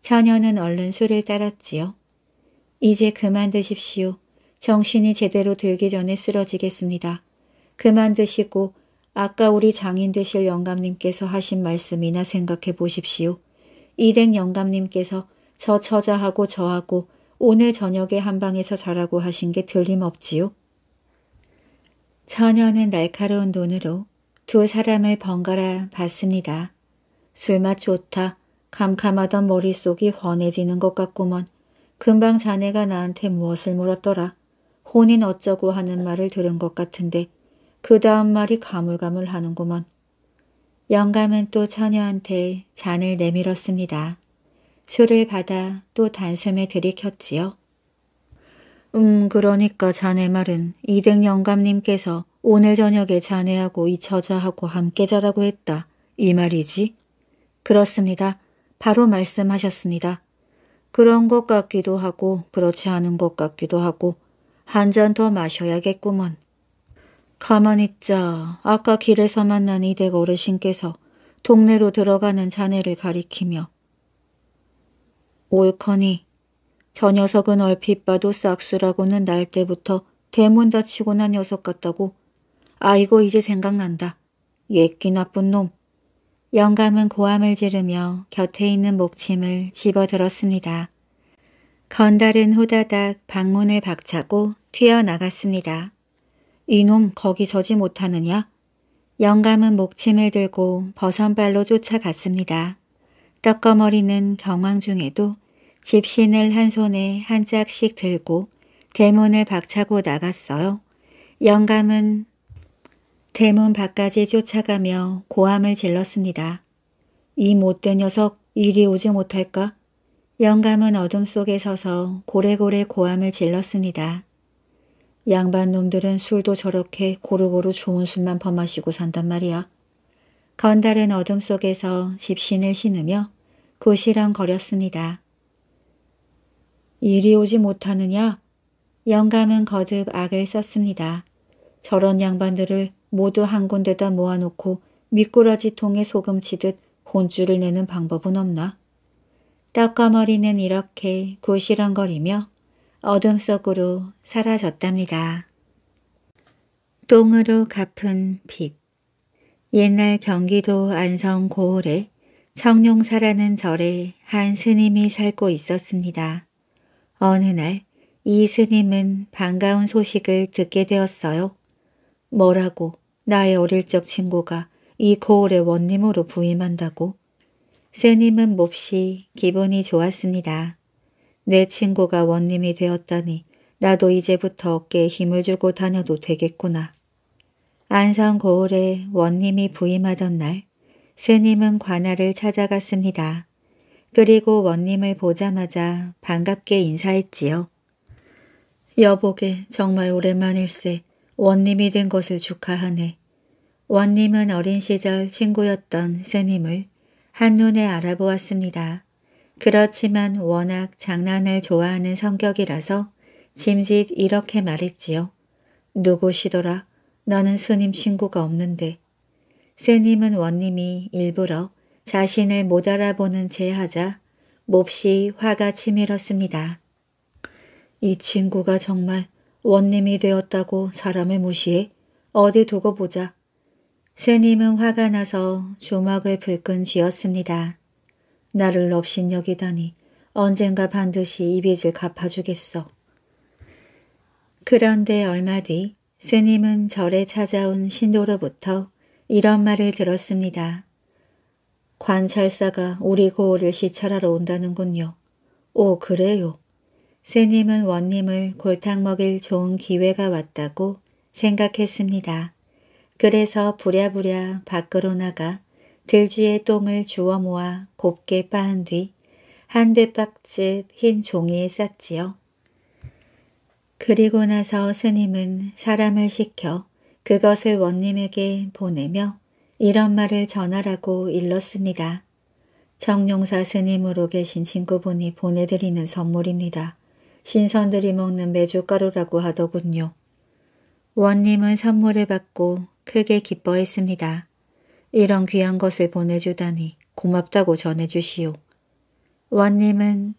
처녀는 얼른 술을 따랐지요. 이제 그만 드십시오. 정신이 제대로 들기 전에 쓰러지겠습니다. 그만 드시고 아까 우리 장인 되실 영감님께서 하신 말씀이나 생각해 보십시오. 이 댁 영감님께서 저 처자하고 저하고 오늘 저녁에 한방에서 자라고 하신 게틀림없지요 처녀는 날카로운 눈으로 두 사람을 번갈아 봤습니다. 술맛 좋다. 캄캄하던 머릿속이 훤해지는 것 같구먼. 금방 자네가 나한테 무엇을 물었더라. 혼인 어쩌고 하는 말을 들은 것 같은데 그 다음 말이 가물가물하는구먼. 영감은 또 처녀한테 잔을 내밀었습니다. 술을 받아 또 단숨에 들이켰지요. 음 그러니까 자네 말은 이등 영감님께서 오늘 저녁에 자네하고 이처자하고 함께 자라고 했다. 이 말이지? 그렇습니다. 바로 말씀하셨습니다. 그런 것 같기도 하고 그렇지 않은 것 같기도 하고 한 잔 더 마셔야겠구먼. 가만히 있자 아까 길에서 만난 이 댁 어르신께서 동네로 들어가는 자네를 가리키며 옳커니저 녀석은 얼핏 봐도 싹수라고는 날 때부터 대문 닫히고 난 녀석 같다고 아이고 이제 생각난다. 옛기 나쁜 놈. 영감은 고함을 지르며 곁에 있는 목침을 집어들었습니다. 건달은 후다닥 방문을 박차고 튀어나갔습니다. 이놈 거기 서지 못하느냐? 영감은 목침을 들고 버선발로 쫓아갔습니다. 떡거머리는 경황 중에도 집신을 한 손에 한 짝씩 들고 대문을 박차고 나갔어요. 영감은 대문 밖까지 쫓아가며 고함을 질렀습니다. 이 못된 녀석 이리 오지 못할까? 영감은 어둠 속에 서서 고래고래 고함을 질렀습니다. 양반 놈들은 술도 저렇게 고루고루 좋은 술만 범마시고 산단 말이야. 건달은 어둠 속에서 집신을 신으며 구시렁거렸습니다. 일이 오지 못하느냐? 영감은 거듭 악을 썼습니다. 저런 양반들을 모두 한 군데다 모아놓고 미꾸라지 통에 소금 치듯 혼쭐을 내는 방법은 없나? 닦아머리는 이렇게 구시렁거리며 어둠 속으로 사라졌답니다. 똥으로 갚은 빚 옛날 경기도 안성 고을에 청룡사라는 절에 한 스님이 살고 있었습니다. 어느 날 이 스님은 반가운 소식을 듣게 되었어요. 뭐라고 나의 어릴 적 친구가 이 고을의 원님으로 부임한다고? 스님은 몹시 기분이 좋았습니다. 내 친구가 원님이 되었다니 나도 이제부터 어깨에 힘을 주고 다녀도 되겠구나. 안성 고을에 원님이 부임하던 날 스님은 관할을 찾아갔습니다. 그리고 원님을 보자마자 반갑게 인사했지요. 여보게 정말 오랜만일세 원님이 된 것을 축하하네. 원님은 어린 시절 친구였던 스님을 한눈에 알아보았습니다. 그렇지만 워낙 장난을 좋아하는 성격이라서 짐짓 이렇게 말했지요. 누구시더라? 너는 스님 친구가 없는데. 스님은 원님이 일부러 자신을 못 알아보는 체 하자 몹시 화가 치밀었습니다. 이 친구가 정말 원님이 되었다고 사람을 무시해? 어디 두고 보자. 스님은 화가 나서 주먹을 불끈 쥐었습니다. 나를 없인 여기다니 언젠가 반드시 이 빚을 갚아주겠어. 그런데 얼마 뒤 스님은 절에 찾아온 신도로부터 이런 말을 들었습니다. 관찰사가 우리 고을을 시찰하러 온다는군요. 오 그래요. 스님은 원님을 골탕 먹일 좋은 기회가 왔다고 생각했습니다. 그래서 부랴부랴 밖으로 나가 들쥐의 똥을 주워 모아 곱게 빻은 뒤한 대박집 흰 종이에 쌌지요. 그리고 나서 스님은 사람을 시켜 그것을 원님에게 보내며 이런 말을 전하라고 일렀습니다. 청룡사 스님으로 계신 친구분이 보내드리는 선물입니다. 신선들이 먹는 메주가루라고 하더군요. 원님은 선물을 받고 크게 기뻐했습니다. 이런 귀한 것을 보내주다니 고맙다고 전해주시오. 원님은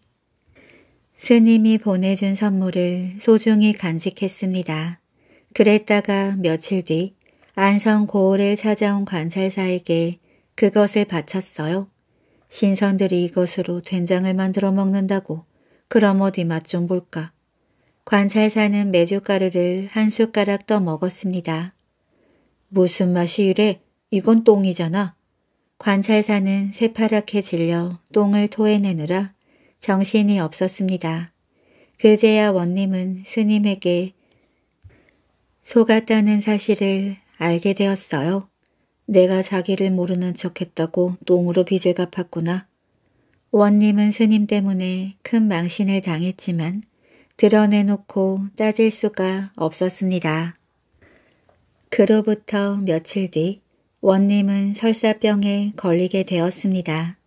스님이 보내준 선물을 소중히 간직했습니다. 그랬다가 며칠 뒤 안성 고을을 찾아온 관찰사에게 그것을 바쳤어요. 신선들이 이것으로 된장을 만들어 먹는다고 그럼 어디 맛 좀 볼까. 관찰사는 메주가루를 한 숟가락 떠 먹었습니다. 무슨 맛이 이래? 이건 똥이잖아. 관찰사는 새파랗게 질려 똥을 토해내느라 정신이 없었습니다. 그제야 원님은 스님에게 속았다는 사실을 알게 되었어요. 내가 자기를 모르는 척했다고 똥으로 빚을 갚았구나. 원님은 스님 때문에 큰 망신을 당했지만 드러내놓고 따질 수가 없었습니다. 그로부터 며칠 뒤 원님은 설사병에 걸리게 되었습니다.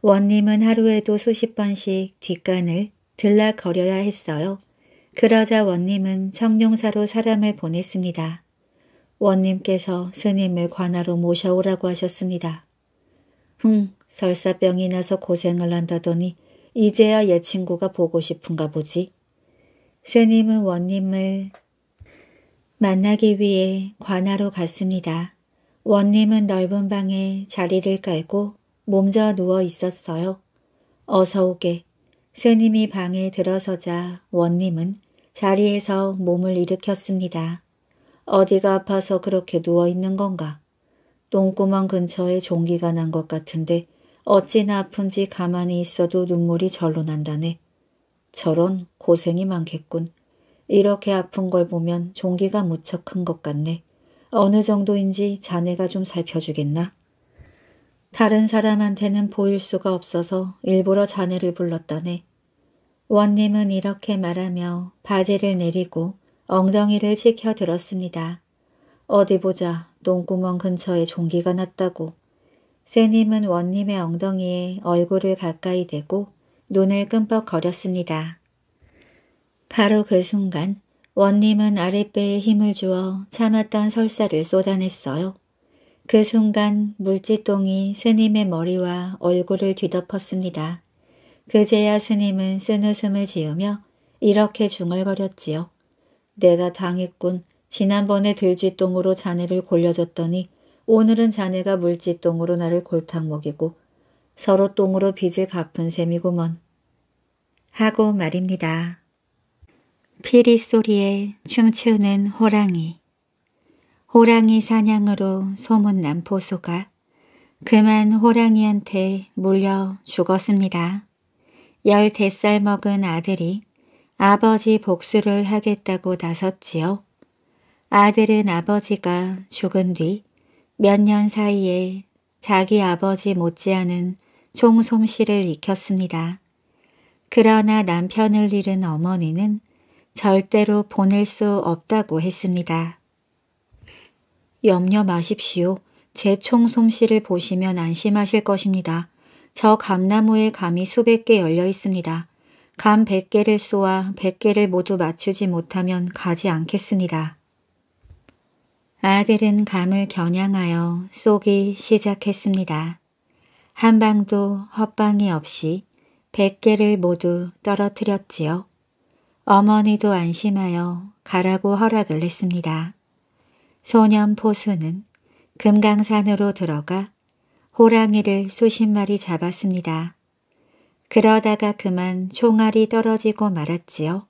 원님은 하루에도 수십 번씩 뒷간을 들락거려야 했어요. 그러자 원님은 청룡사로 사람을 보냈습니다. 원님께서 스님을 관하로 모셔오라고 하셨습니다. 흥, 설사병이 나서 고생을 한다더니 이제야 얘 친구가 보고 싶은가 보지. 스님은 원님을 만나기 위해 관하로 갔습니다. 원님은 넓은 방에 자리를 깔고 몸져 누워 있었어요. 어서 오게. 스님이 방에 들어서자 원님은 자리에서 몸을 일으켰습니다. 어디가 아파서 그렇게 누워있는 건가? 똥구멍 근처에 종기가 난 것 같은데 어찌나 아픈지 가만히 있어도 눈물이 절로 난다네. 저런 고생이 많겠군. 이렇게 아픈 걸 보면 종기가 무척 큰 것 같네. 어느 정도인지 자네가 좀 살펴주겠나? 다른 사람한테는 보일 수가 없어서 일부러 자네를 불렀다네. 원님은 이렇게 말하며 바지를 내리고 엉덩이를 치켜 들었습니다. 어디 보자 농구멍 근처에 종기가 났다고. 새님은 원님의 엉덩이에 얼굴을 가까이 대고 눈을 끔뻑거렸습니다. 바로 그 순간 원님은 아랫배에 힘을 주어 참았던 설사를 쏟아냈어요. 그 순간 물지똥이 스님의 머리와 얼굴을 뒤덮었습니다. 그제야 스님은 쓴웃음을 지으며 이렇게 중얼거렸지요. 내가 당했군. 지난번에 들쥐똥으로 자네를 골려줬더니 오늘은 자네가 물지똥으로 나를 골탕 먹이고 서로 똥으로 빚을 갚은 셈이구먼. 하고 말입니다. 피리 소리에 춤추는 호랑이 호랑이 사냥으로 소문난 포소가 그만 호랑이한테 물려 죽었습니다. 15살 먹은 아들이 아버지 복수를 하겠다고 나섰지요. 아들은 아버지가 죽은 뒤 몇 년 사이에 자기 아버지 못지않은 총솜씨를 익혔습니다. 그러나 남편을 잃은 어머니는 절대로 보낼 수 없다고 했습니다. 염려 마십시오. 제 총 솜씨를 보시면 안심하실 것입니다. 저 감나무에 감이 수백 개 열려 있습니다. 감 100개를 쏘아 100개를 모두 맞추지 못하면 가지 않겠습니다. 아들은 감을 겨냥하여 쏘기 시작했습니다. 한 방도 헛방이 없이 100개를 모두 떨어뜨렸지요. 어머니도 안심하여 가라고 허락을 했습니다. 소년 포수는 금강산으로 들어가 호랑이를 수십 마리 잡았습니다. 그러다가 그만 총알이 떨어지고 말았지요.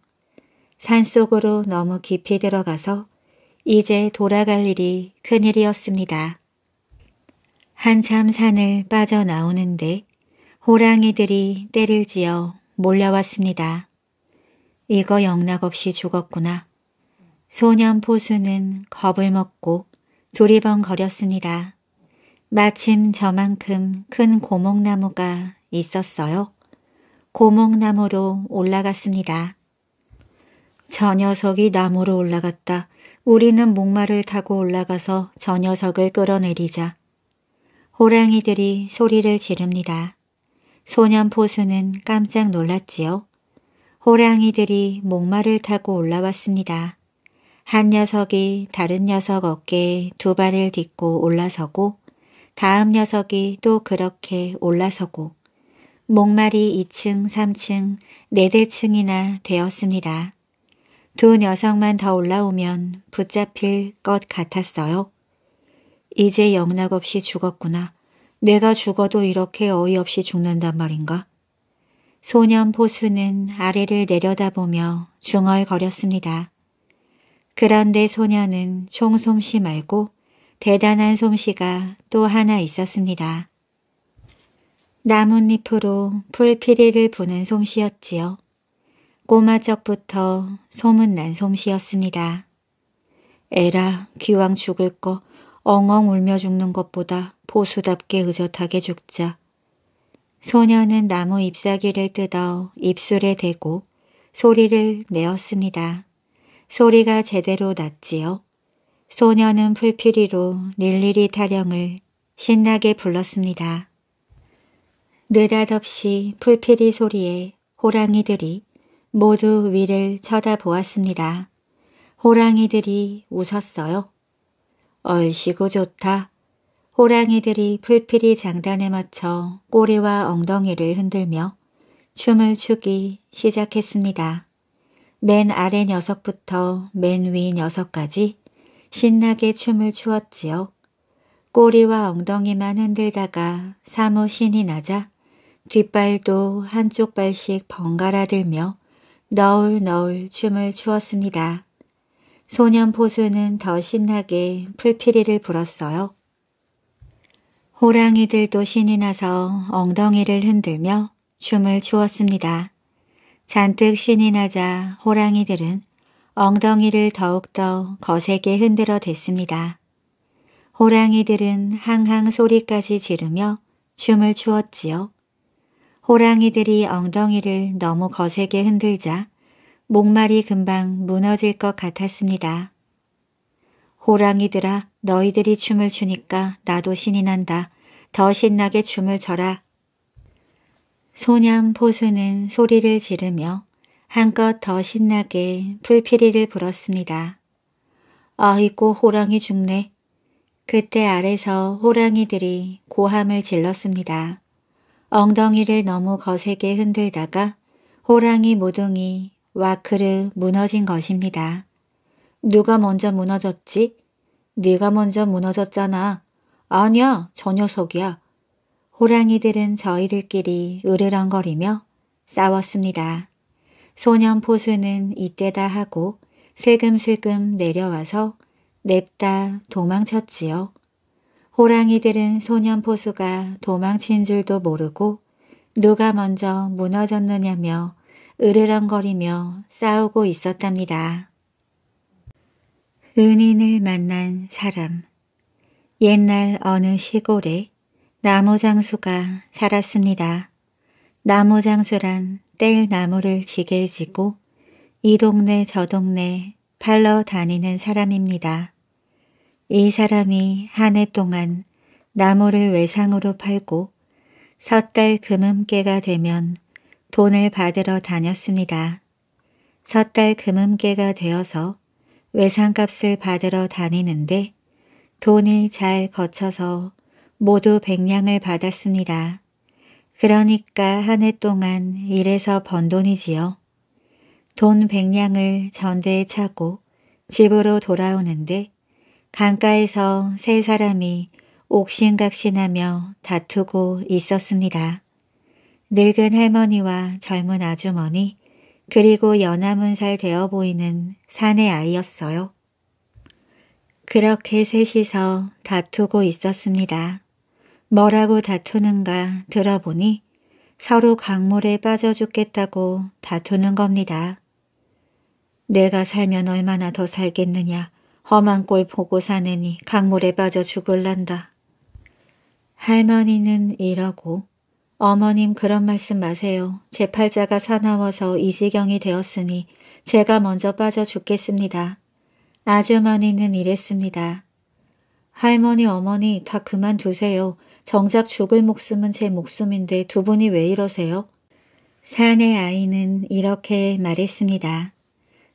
산속으로 너무 깊이 들어가서 이제 돌아갈 일이 큰일이었습니다. 한참 산을 빠져나오는데 호랑이들이 때를 지어 몰려왔습니다. 이거 영락없이 죽었구나. 소년 포수는 겁을 먹고 두리번거렸습니다. 마침 저만큼 큰 고목나무가 있었어요. 고목나무로 올라갔습니다. 저 녀석이 나무로 올라갔다. 우리는 목마를 타고 올라가서 저 녀석을 끌어내리자. 호랑이들이 소리를 지릅니다. 소년 포수는 깜짝 놀랐지요. 호랑이들이 목마를 타고 올라왔습니다. 한 녀석이 다른 녀석 어깨에 두 발을 딛고 올라서고 다음 녀석이 또 그렇게 올라서고 목마리 2층, 3층, 4대층이나 되었습니다. 두 녀석만 더 올라오면 붙잡힐 것 같았어요. 이제 영락없이 죽었구나. 내가 죽어도 이렇게 어이없이 죽는단 말인가? 소년 포수는 아래를 내려다보며 중얼거렸습니다. 그런데 소년은 총솜씨 말고 대단한 솜씨가 또 하나 있었습니다. 나뭇잎으로 풀피리를 부는 솜씨였지요. 꼬마적부터 소문난 솜씨였습니다. 에라 기왕 죽을 거 엉엉 울며 죽는 것보다 보수답게 의젓하게 죽자. 소녀는 나무 잎사귀를 뜯어 입술에 대고 소리를 내었습니다. 소리가 제대로 났지요. 소녀는 풀피리로 닐리리 타령을 신나게 불렀습니다. 느닷없이 풀피리 소리에 호랑이들이 모두 위를 쳐다보았습니다. 호랑이들이 웃었어요. 얼씨구 좋다. 호랑이들이 풀피리 장단에 맞춰 꼬리와 엉덩이를 흔들며 춤을 추기 시작했습니다. 맨 아래 녀석부터 맨 위 녀석까지 신나게 춤을 추었지요. 꼬리와 엉덩이만 흔들다가 사무 신이 나자 뒷발도 한쪽 발씩 번갈아 들며 너울너울 춤을 추었습니다. 소년 포수는 더 신나게 풀피리를 불었어요. 호랑이들도 신이 나서 엉덩이를 흔들며 춤을 추었습니다. 잔뜩 신이 나자 호랑이들은 엉덩이를 더욱더 거세게 흔들어 댔습니다. 호랑이들은 항항 소리까지 지르며 춤을 추었지요. 호랑이들이 엉덩이를 너무 거세게 흔들자 목말이 금방 무너질 것 같았습니다. 호랑이들아 너희들이 춤을 추니까 나도 신이 난다. 더 신나게 춤을 춰라. 소년 포수는 소리를 지르며 한껏 더 신나게 풀피리를 불었습니다. 아이고 호랑이 죽네. 그때 아래서 호랑이들이 고함을 질렀습니다. 엉덩이를 너무 거세게 흔들다가 호랑이 모둥이 와크르 무너진 것입니다. 누가 먼저 무너졌지? 네가 먼저 무너졌잖아. 아니야, 저 녀석이야. 호랑이들은 저희들끼리 으르렁거리며 싸웠습니다. 소년 포수는 이때다 하고 슬금슬금 내려와서 냅다 도망쳤지요. 호랑이들은 소년 포수가 도망친 줄도 모르고 누가 먼저 무너졌느냐며 으르렁거리며 싸우고 있었답니다. 은인을 만난 사람 옛날 어느 시골에 나무장수가 살았습니다. 나무장수란 뗄 나무를 지게 지고 이 동네 저 동네 팔러 다니는 사람입니다. 이 사람이 한 해 동안 나무를 외상으로 팔고 섣달 금음깨가 되면 돈을 받으러 다녔습니다. 섣달 금음깨가 되어서 외상값을 받으러 다니는데 돈을 잘 거쳐서 모두 백냥을 받았습니다. 그러니까 한 해 동안 일해서 번 돈이지요. 돈 백냥을 전대에 차고 집으로 돌아오는데 강가에서 세 사람이 옥신각신하며 다투고 있었습니다. 늙은 할머니와 젊은 아주머니 그리고 연하문살 되어 보이는 사내 아이였어요. 그렇게 셋이서 다투고 있었습니다. 뭐라고 다투는가 들어보니 서로 강물에 빠져 죽겠다고 다투는 겁니다. 내가 살면 얼마나 더 살겠느냐. 험한 꼴 보고 사느니 강물에 빠져 죽을란다. 할머니는 이러고 어머님 그런 말씀 마세요. 제 팔자가 사나워서 이 지경이 되었으니 제가 먼저 빠져 죽겠습니다. 아주머니는 이랬습니다. 할머니 어머니 다 그만두세요. 정작 죽을 목숨은 제 목숨인데 두 분이 왜 이러세요? 산의 아이는 이렇게 말했습니다.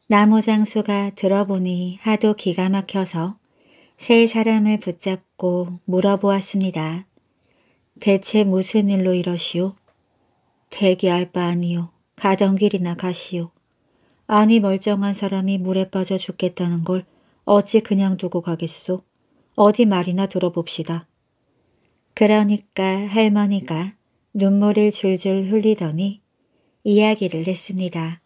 나무 장수가 들어보니 하도 기가 막혀서 세 사람을 붙잡고 물어보았습니다. 대체 무슨 일로 이러시오? 대기할 바 아니오. 가던 길이나 가시오. 아니 멀쩡한 사람이 물에 빠져 죽겠다는 걸 어찌 그냥 두고 가겠소. 어디 말이나 들어봅시다. 그러니까 할머니가 눈물을 줄줄 흘리더니 이야기를 했습니다.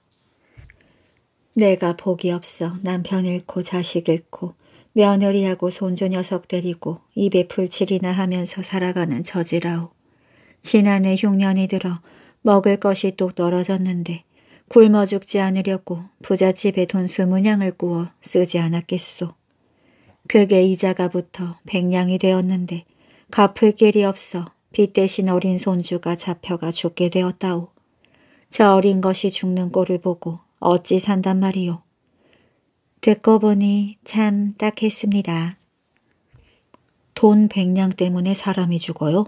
내가 복이 없어 남편 잃고 자식 잃고 며느리하고 손주 녀석 데리고 입에 풀칠이나 하면서 살아가는 저지라오. 지난해 흉년이 들어 먹을 것이 똑 떨어졌는데 굶어 죽지 않으려고 부잣집에 돈스무냥을 꾸어 쓰지 않았겠소. 그게 이자가 붙어 백냥이 되었는데 갚을 길이 없어 빚 대신 어린 손주가 잡혀가 죽게 되었다오. 저 어린 것이 죽는 꼴을 보고 어찌 산단 말이오. 듣고 보니 참 딱했습니다. 돈 백냥 때문에 사람이 죽어요?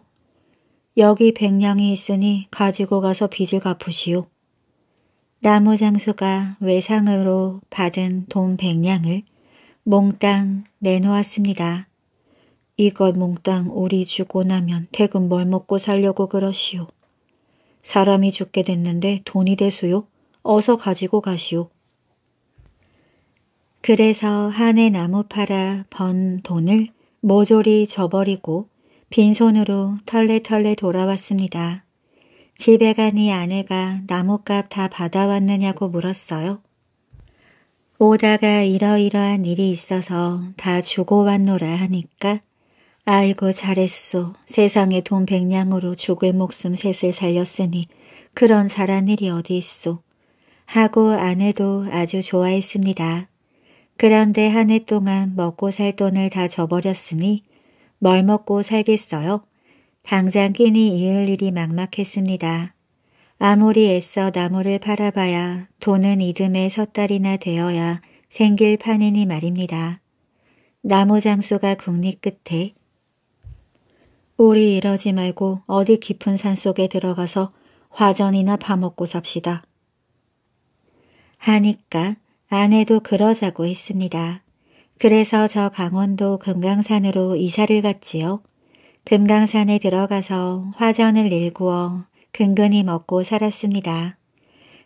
여기 백냥이 있으니 가지고 가서 빚을 갚으시오. 나무 장수가 외상으로 받은 돈 백냥을 몽땅 내놓았습니다. 이걸 몽땅 우리 주고 나면 퇴근 뭘 먹고 살려고 그러시오. 사람이 죽게 됐는데 돈이 되수요? 어서 가지고 가시오. 그래서 한해 나무 팔아 번 돈을 모조리 저버리고 빈손으로 털레털레 돌아왔습니다. 집에 가니 아내가 나뭇값 다 받아왔느냐고 물었어요. 오다가 이러이러한 일이 있어서 다 주고 왔노라 하니까 아이고 잘했소. 세상에 돈 백냥으로 죽을 목숨 셋을 살렸으니 그런 잘한 일이 어디 있소. 하고 아내도 아주 좋아했습니다. 그런데 한 해 동안 먹고 살 돈을 다 줘버렸으니 뭘 먹고 살겠어요? 당장 끼니 이을 일이 막막했습니다. 아무리 애써 나무를 팔아봐야 돈은 이듬해 섣달이나 되어야 생길 판이니 말입니다. 나무 장수가 국립 끝에 우리 이러지 말고 어디 깊은 산속에 들어가서 화전이나 파먹고 삽시다. 하니까 아내도 그러자고 했습니다. 그래서 저 강원도 금강산으로 이사를 갔지요. 금강산에 들어가서 화전을 일구어 근근히 먹고 살았습니다.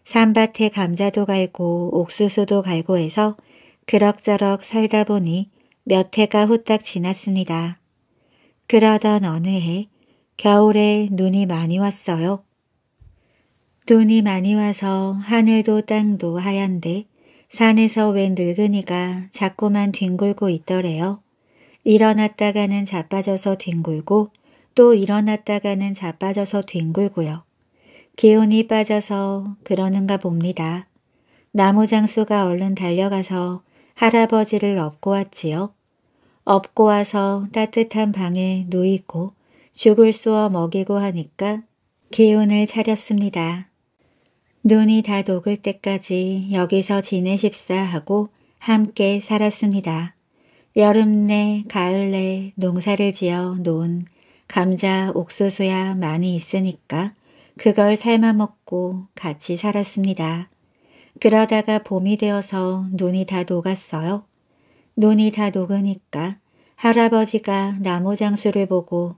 산밭에 감자도 갈고 옥수수도 갈고 해서 그럭저럭 살다 보니 몇 해가 후딱 지났습니다. 그러던 어느 해 겨울에 눈이 많이 왔어요. 눈이 많이 와서 하늘도 땅도 하얀데 산에서 웬 늙은이가 자꾸만 뒹굴고 있더래요. 일어났다가는 자빠져서 뒹굴고 또 일어났다가는 자빠져서 뒹굴고요. 기운이 빠져서 그러는가 봅니다. 나무 장수가 얼른 달려가서 할아버지를 업고 왔지요. 업고 와서 따뜻한 방에 누이고 죽을 쏘어 먹이고 하니까 기운을 차렸습니다. 눈이 다 녹을 때까지 여기서 지내십사 하고 함께 살았습니다. 여름내 가을내 농사를 지어 놓은 감자 옥수수야 많이 있으니까 그걸 삶아 먹고 같이 살았습니다. 그러다가 봄이 되어서 눈이 다 녹았어요. 눈이 다 녹으니까 할아버지가 나무 장수를 보고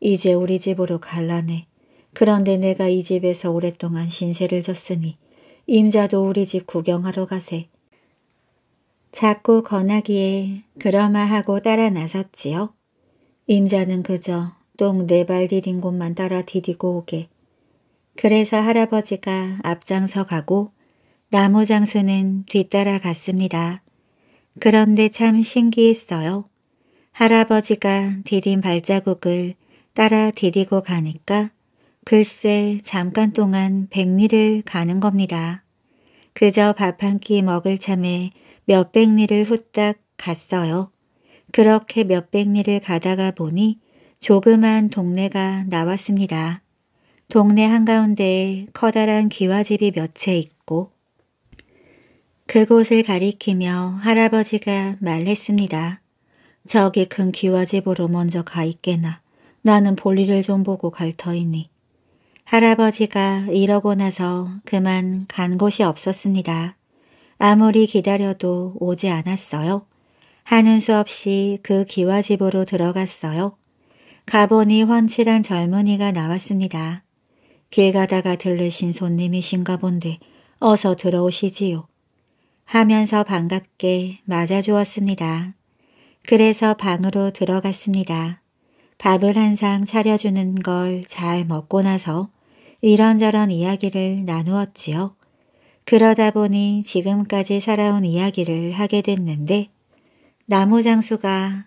이제 우리 집으로 갈라네. 그런데 내가 이 집에서 오랫동안 신세를 졌으니 임자도 우리 집 구경하러 가세. 자꾸 권하기에 그러마 하고 따라 나섰지요. 임자는 그저 똥 네 발 디딘 곳만 따라 디디고 오게. 그래서 할아버지가 앞장서 가고 나무 장수는 뒤따라 갔습니다. 그런데 참 신기했어요. 할아버지가 디딘 발자국을 따라 디디고 가니까 글쎄 잠깐 동안 백리를 가는 겁니다. 그저 밥 한 끼 먹을 참에 몇 백리를 후딱 갔어요. 그렇게 몇 백리를 가다가 보니 조그만 동네가 나왔습니다. 동네 한가운데에 커다란 기와집이 몇 채 있고 그곳을 가리키며 할아버지가 말했습니다. 저기 큰 기와집으로 먼저 가 있게나 나는 볼일을 좀 보고 갈 터이니. 할아버지가 이러고 나서 그만 간 곳이 없었습니다. 아무리 기다려도 오지 않았어요. 하는 수 없이 그 기와집으로 들어갔어요. 가보니 훤칠한 젊은이가 나왔습니다. 길 가다가 들르신 손님이신가 본데 어서 들어오시지요. 하면서 반갑게 맞아주었습니다. 그래서 방으로 들어갔습니다. 밥을 한 상 차려주는 걸 잘 먹고 나서 이런저런 이야기를 나누었지요. 그러다 보니 지금까지 살아온 이야기를 하게 됐는데 나무 장수가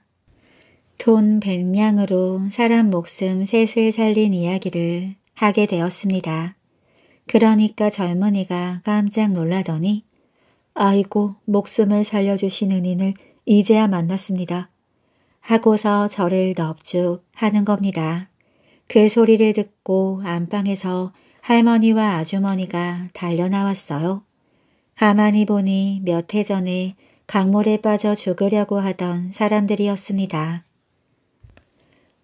돈 백냥으로 사람 목숨 셋을 살린 이야기를 하게 되었습니다. 그러니까 젊은이가 깜짝 놀라더니 아이고 목숨을 살려주시는 이을 이제야 만났습니다. 하고서 저를 넙죽 하는 겁니다. 그 소리를 듣고 안방에서 할머니와 아주머니가 달려나왔어요. 가만히 보니 몇 해 전에 강물에 빠져 죽으려고 하던 사람들이었습니다.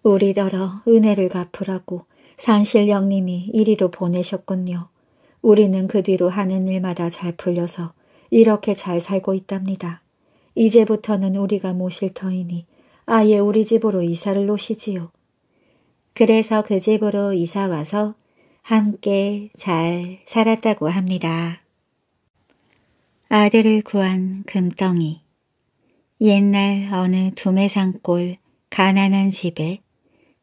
우리더러 은혜를 갚으라고 산신령님이 이리로 보내셨군요. 우리는 그 뒤로 하는 일마다 잘 풀려서 이렇게 잘 살고 있답니다. 이제부터는 우리가 모실 터이니 아예 우리 집으로 이사를 오시지요. 그래서 그 집으로 이사 와서 함께 잘 살았다고 합니다. 아들을 구한 금덩이 옛날 어느 두메산골 가난한 집에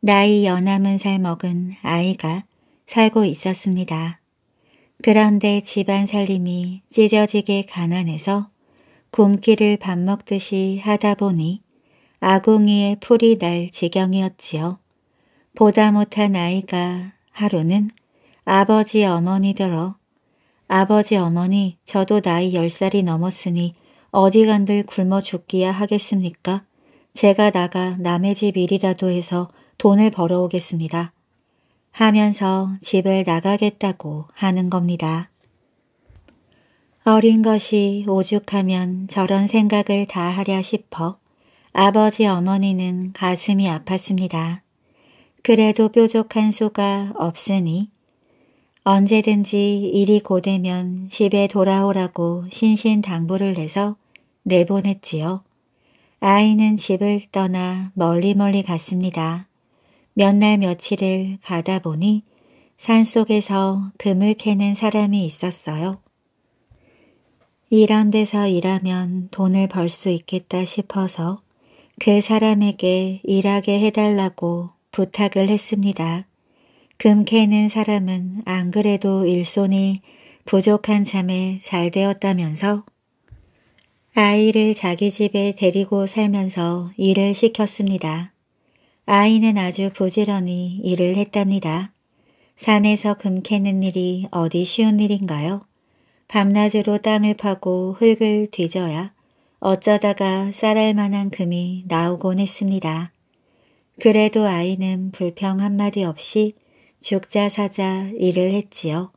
나이 연함은 살 먹은 아이가 살고 있었습니다. 그런데 집안 살림이 찢어지게 가난해서 곰기를 밥 먹듯이 하다 보니 아궁이에 풀이 날 지경이었지요. 보다 못한 아이가 하루는 아버지 어머니들어. 아버지 어머니 저도 나이 10살이 넘었으니 어디 간들 굶어 죽기야 하겠습니까? 제가 나가 남의 집 일이라도 해서 돈을 벌어오겠습니다. 하면서 집을 나가겠다고 하는 겁니다. 어린 것이 오죽하면 저런 생각을 다 하랴 싶어 아버지 어머니는 가슴이 아팠습니다. 그래도 뾰족한 수가 없으니 언제든지 일이 고되면 집에 돌아오라고 신신당부를 내서 내보냈지요. 아이는 집을 떠나 멀리 멀리 갔습니다. 몇 날 며칠을 가다 보니 산속에서 금을 캐는 사람이 있었어요. 이런 데서 일하면 돈을 벌 수 있겠다 싶어서 그 사람에게 일하게 해달라고 부탁을 했습니다. 금 캐는 사람은 안 그래도 일손이 부족한 참에 잘 되었다면서 아이를 자기 집에 데리고 살면서 일을 시켰습니다. 아이는 아주 부지런히 일을 했답니다. 산에서 금 캐는 일이 어디 쉬운 일인가요? 밤낮으로 땅을 파고 흙을 뒤져야 어쩌다가 쌀할 만한 금이 나오곤 했습니다. 그래도 아이는 불평 한마디 없이 죽자사자 일을 했지요.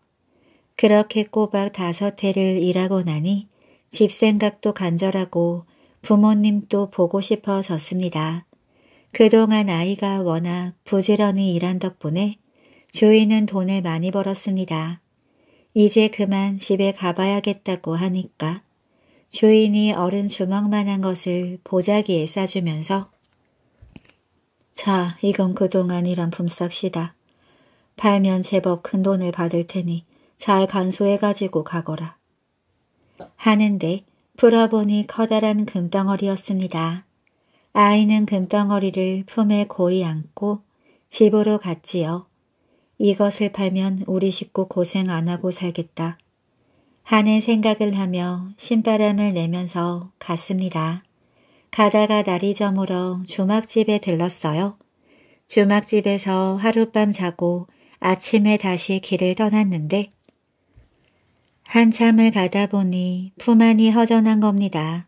그렇게 꼬박 다섯 해를 일하고 나니 집 생각도 간절하고 부모님도 보고 싶어졌습니다. 그동안 아이가 워낙 부지런히 일한 덕분에 주인은 돈을 많이 벌었습니다. 이제 그만 집에 가봐야겠다고 하니까 주인이 어른 주먹만한 것을 보자기에 싸주면서 자, 이건 그동안 이한 품삯이다. 팔면 제법 큰 돈을 받을 테니 잘 간수해가지고 가거라. 하는데 풀어보니 커다란 금덩어리였습니다. 아이는 금덩어리를 품에 고이 안고 집으로 갔지요. 이것을 팔면 우리 식구 고생 안 하고 살겠다. 하는 생각을 하며 신바람을 내면서 갔습니다. 가다가 날이 저물어 주막집에 들렀어요. 주막집에서 하룻밤 자고 아침에 다시 길을 떠났는데 한참을 가다 보니 품안이 허전한 겁니다.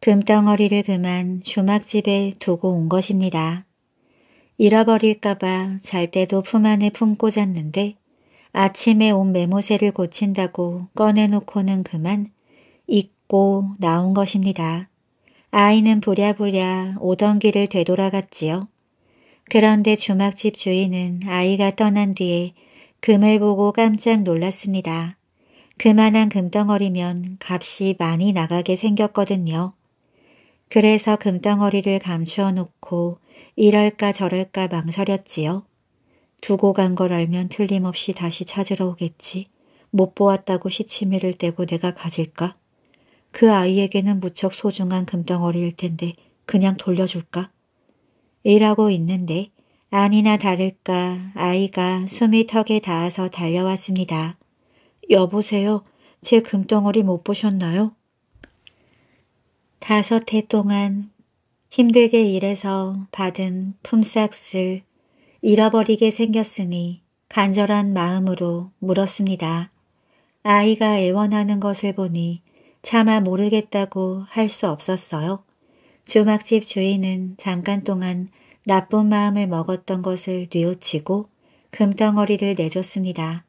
금덩어리를 그만 주막집에 두고 온 것입니다. 잃어버릴까봐 잘 때도 품 안에 품고 잤는데 아침에 온 메모새를 고친다고 꺼내놓고는 그만 잊고 나온 것입니다. 아이는 부랴부랴 오던 길을 되돌아갔지요. 그런데 주막집 주인은 아이가 떠난 뒤에 금을 보고 깜짝 놀랐습니다. 그만한 금덩어리면 값이 많이 나가게 생겼거든요. 그래서 금덩어리를 감추어 놓고 이럴까 저럴까 망설였지요. 두고 간 걸 알면 틀림없이 다시 찾으러 오겠지. 못 보았다고 시치미를 떼고 내가 가질까? 그 아이에게는 무척 소중한 금덩어리일 텐데 그냥 돌려줄까? 일하고 있는데 아니나 다를까 아이가 숨이 턱에 닿아서 달려왔습니다. 여보세요. 제 금덩어리 못 보셨나요? 다섯 해 동안 힘들게 일해서 받은 품삯을 잃어버리게 생겼으니 간절한 마음으로 물었습니다. 아이가 애원하는 것을 보니 차마 모르겠다고 할 수 없었어요. 주막집 주인은 잠깐 동안 나쁜 마음을 먹었던 것을 뉘우치고 금덩어리를 내줬습니다.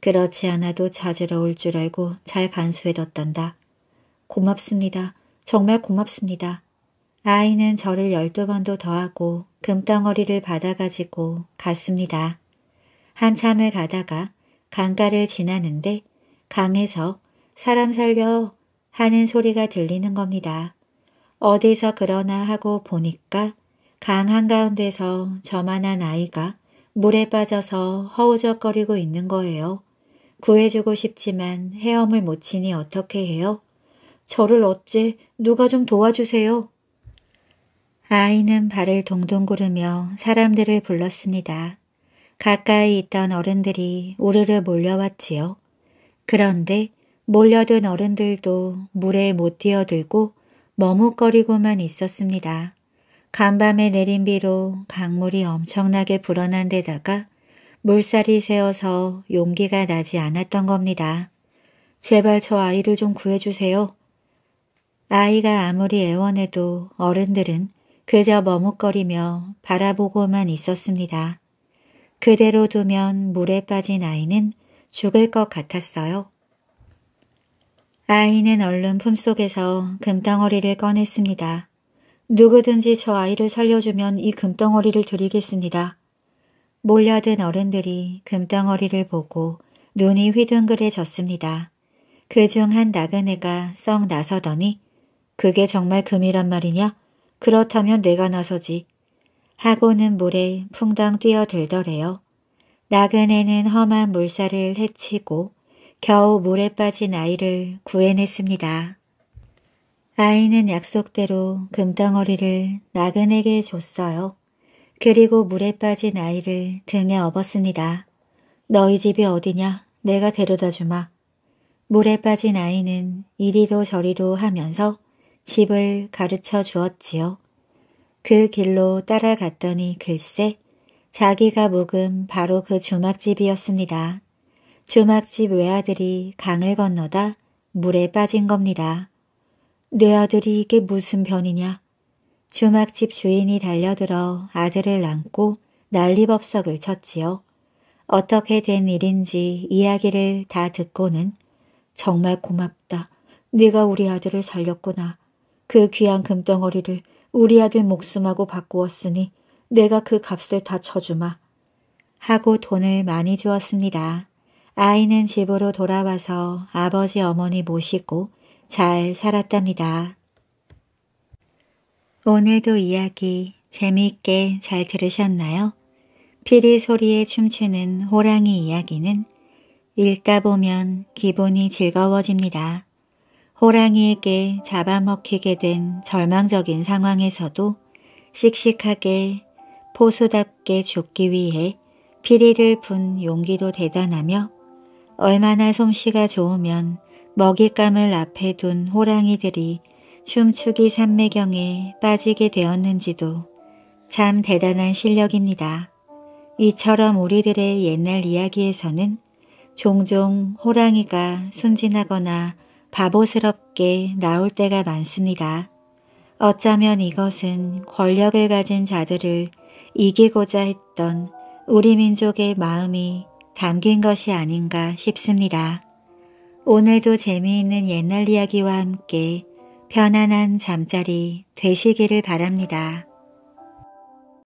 그렇지 않아도 찾으러 올줄 알고 잘 간수해뒀단다. 고맙습니다. 정말 고맙습니다. 아이는 저를 열두 번도 더하고 금덩어리를 받아가지고 갔습니다. 한참을 가다가 강가를 지나는데 강에서 사람 살려 하는 소리가 들리는 겁니다. 어디서 그러나 하고 보니까 강 한가운데서 저만한 아이가 물에 빠져서 허우적거리고 있는 거예요. 구해주고 싶지만 헤엄을 못 치니 어떻게 해요? 저를 어째 누가 좀 도와주세요. 아이는 발을 동동 구르며 사람들을 불렀습니다. 가까이 있던 어른들이 우르르 몰려왔지요. 그런데 몰려든 어른들도 물에 못 뛰어들고 머뭇거리고만 있었습니다. 간밤에 내린 비로 강물이 엄청나게 불어난 데다가 물살이 새어서 용기가 나지 않았던 겁니다. 제발 저 아이를 좀 구해주세요. 아이가 아무리 애원해도 어른들은 그저 머뭇거리며 바라보고만 있었습니다. 그대로 두면 물에 빠진 아이는 죽을 것 같았어요. 아이는 얼른 품속에서 금덩어리를 꺼냈습니다. 누구든지 저 아이를 살려주면 이 금덩어리를 드리겠습니다. 몰려든 어른들이 금덩어리를 보고 눈이 휘둥그레졌습니다. 그 중 한 나그네가 썩 나서더니 그게 정말 금이란 말이냐? 그렇다면 내가 나서지. 하고는 물에 풍덩 뛰어들더래요. 나그네는 험한 물살을 헤치고 겨우 물에 빠진 아이를 구해냈습니다. 아이는 약속대로 금덩어리를 나그네에게 줬어요. 그리고 물에 빠진 아이를 등에 업었습니다. 너희 집이 어디냐? 내가 데려다 주마. 물에 빠진 아이는 이리로 저리로 하면서 집을 가르쳐 주었지요. 그 길로 따라갔더니 글쎄 자기가 묵은 바로 그 주막집이었습니다. 주막집 외아들이 강을 건너다 물에 빠진 겁니다. 내 아들이 이게 무슨 변이냐. 주막집 주인이 달려들어 아들을 안고 난리법석을 쳤지요. 어떻게 된 일인지 이야기를 다 듣고는 정말 고맙다. 네가 우리 아들을 살렸구나. 그 귀한 금덩어리를 우리 아들 목숨하고 바꾸었으니 내가 그 값을 다 쳐주마. 하고 돈을 많이 주었습니다. 아이는 집으로 돌아와서 아버지 어머니 모시고 잘 살았답니다. 오늘도 이야기 재미있게 잘 들으셨나요? 피리 소리에 춤추는 호랑이 이야기는 읽다 보면 기분이 즐거워집니다. 호랑이에게 잡아먹히게 된 절망적인 상황에서도 씩씩하게 포수답게 죽기 위해 피리를 분 용기도 대단하며 얼마나 솜씨가 좋으면 먹잇감을 앞에 둔 호랑이들이 춤추기 산매경에 빠지게 되었는지도 참 대단한 실력입니다. 이처럼 우리들의 옛날 이야기에서는 종종 호랑이가 순진하거나 바보스럽게 나올 때가 많습니다. 어쩌면 이것은 권력을 가진 자들을 이기고자 했던 우리 민족의 마음이 담긴 것이 아닌가 싶습니다. 오늘도 재미있는 옛날 이야기와 함께 편안한 잠자리 되시기를 바랍니다.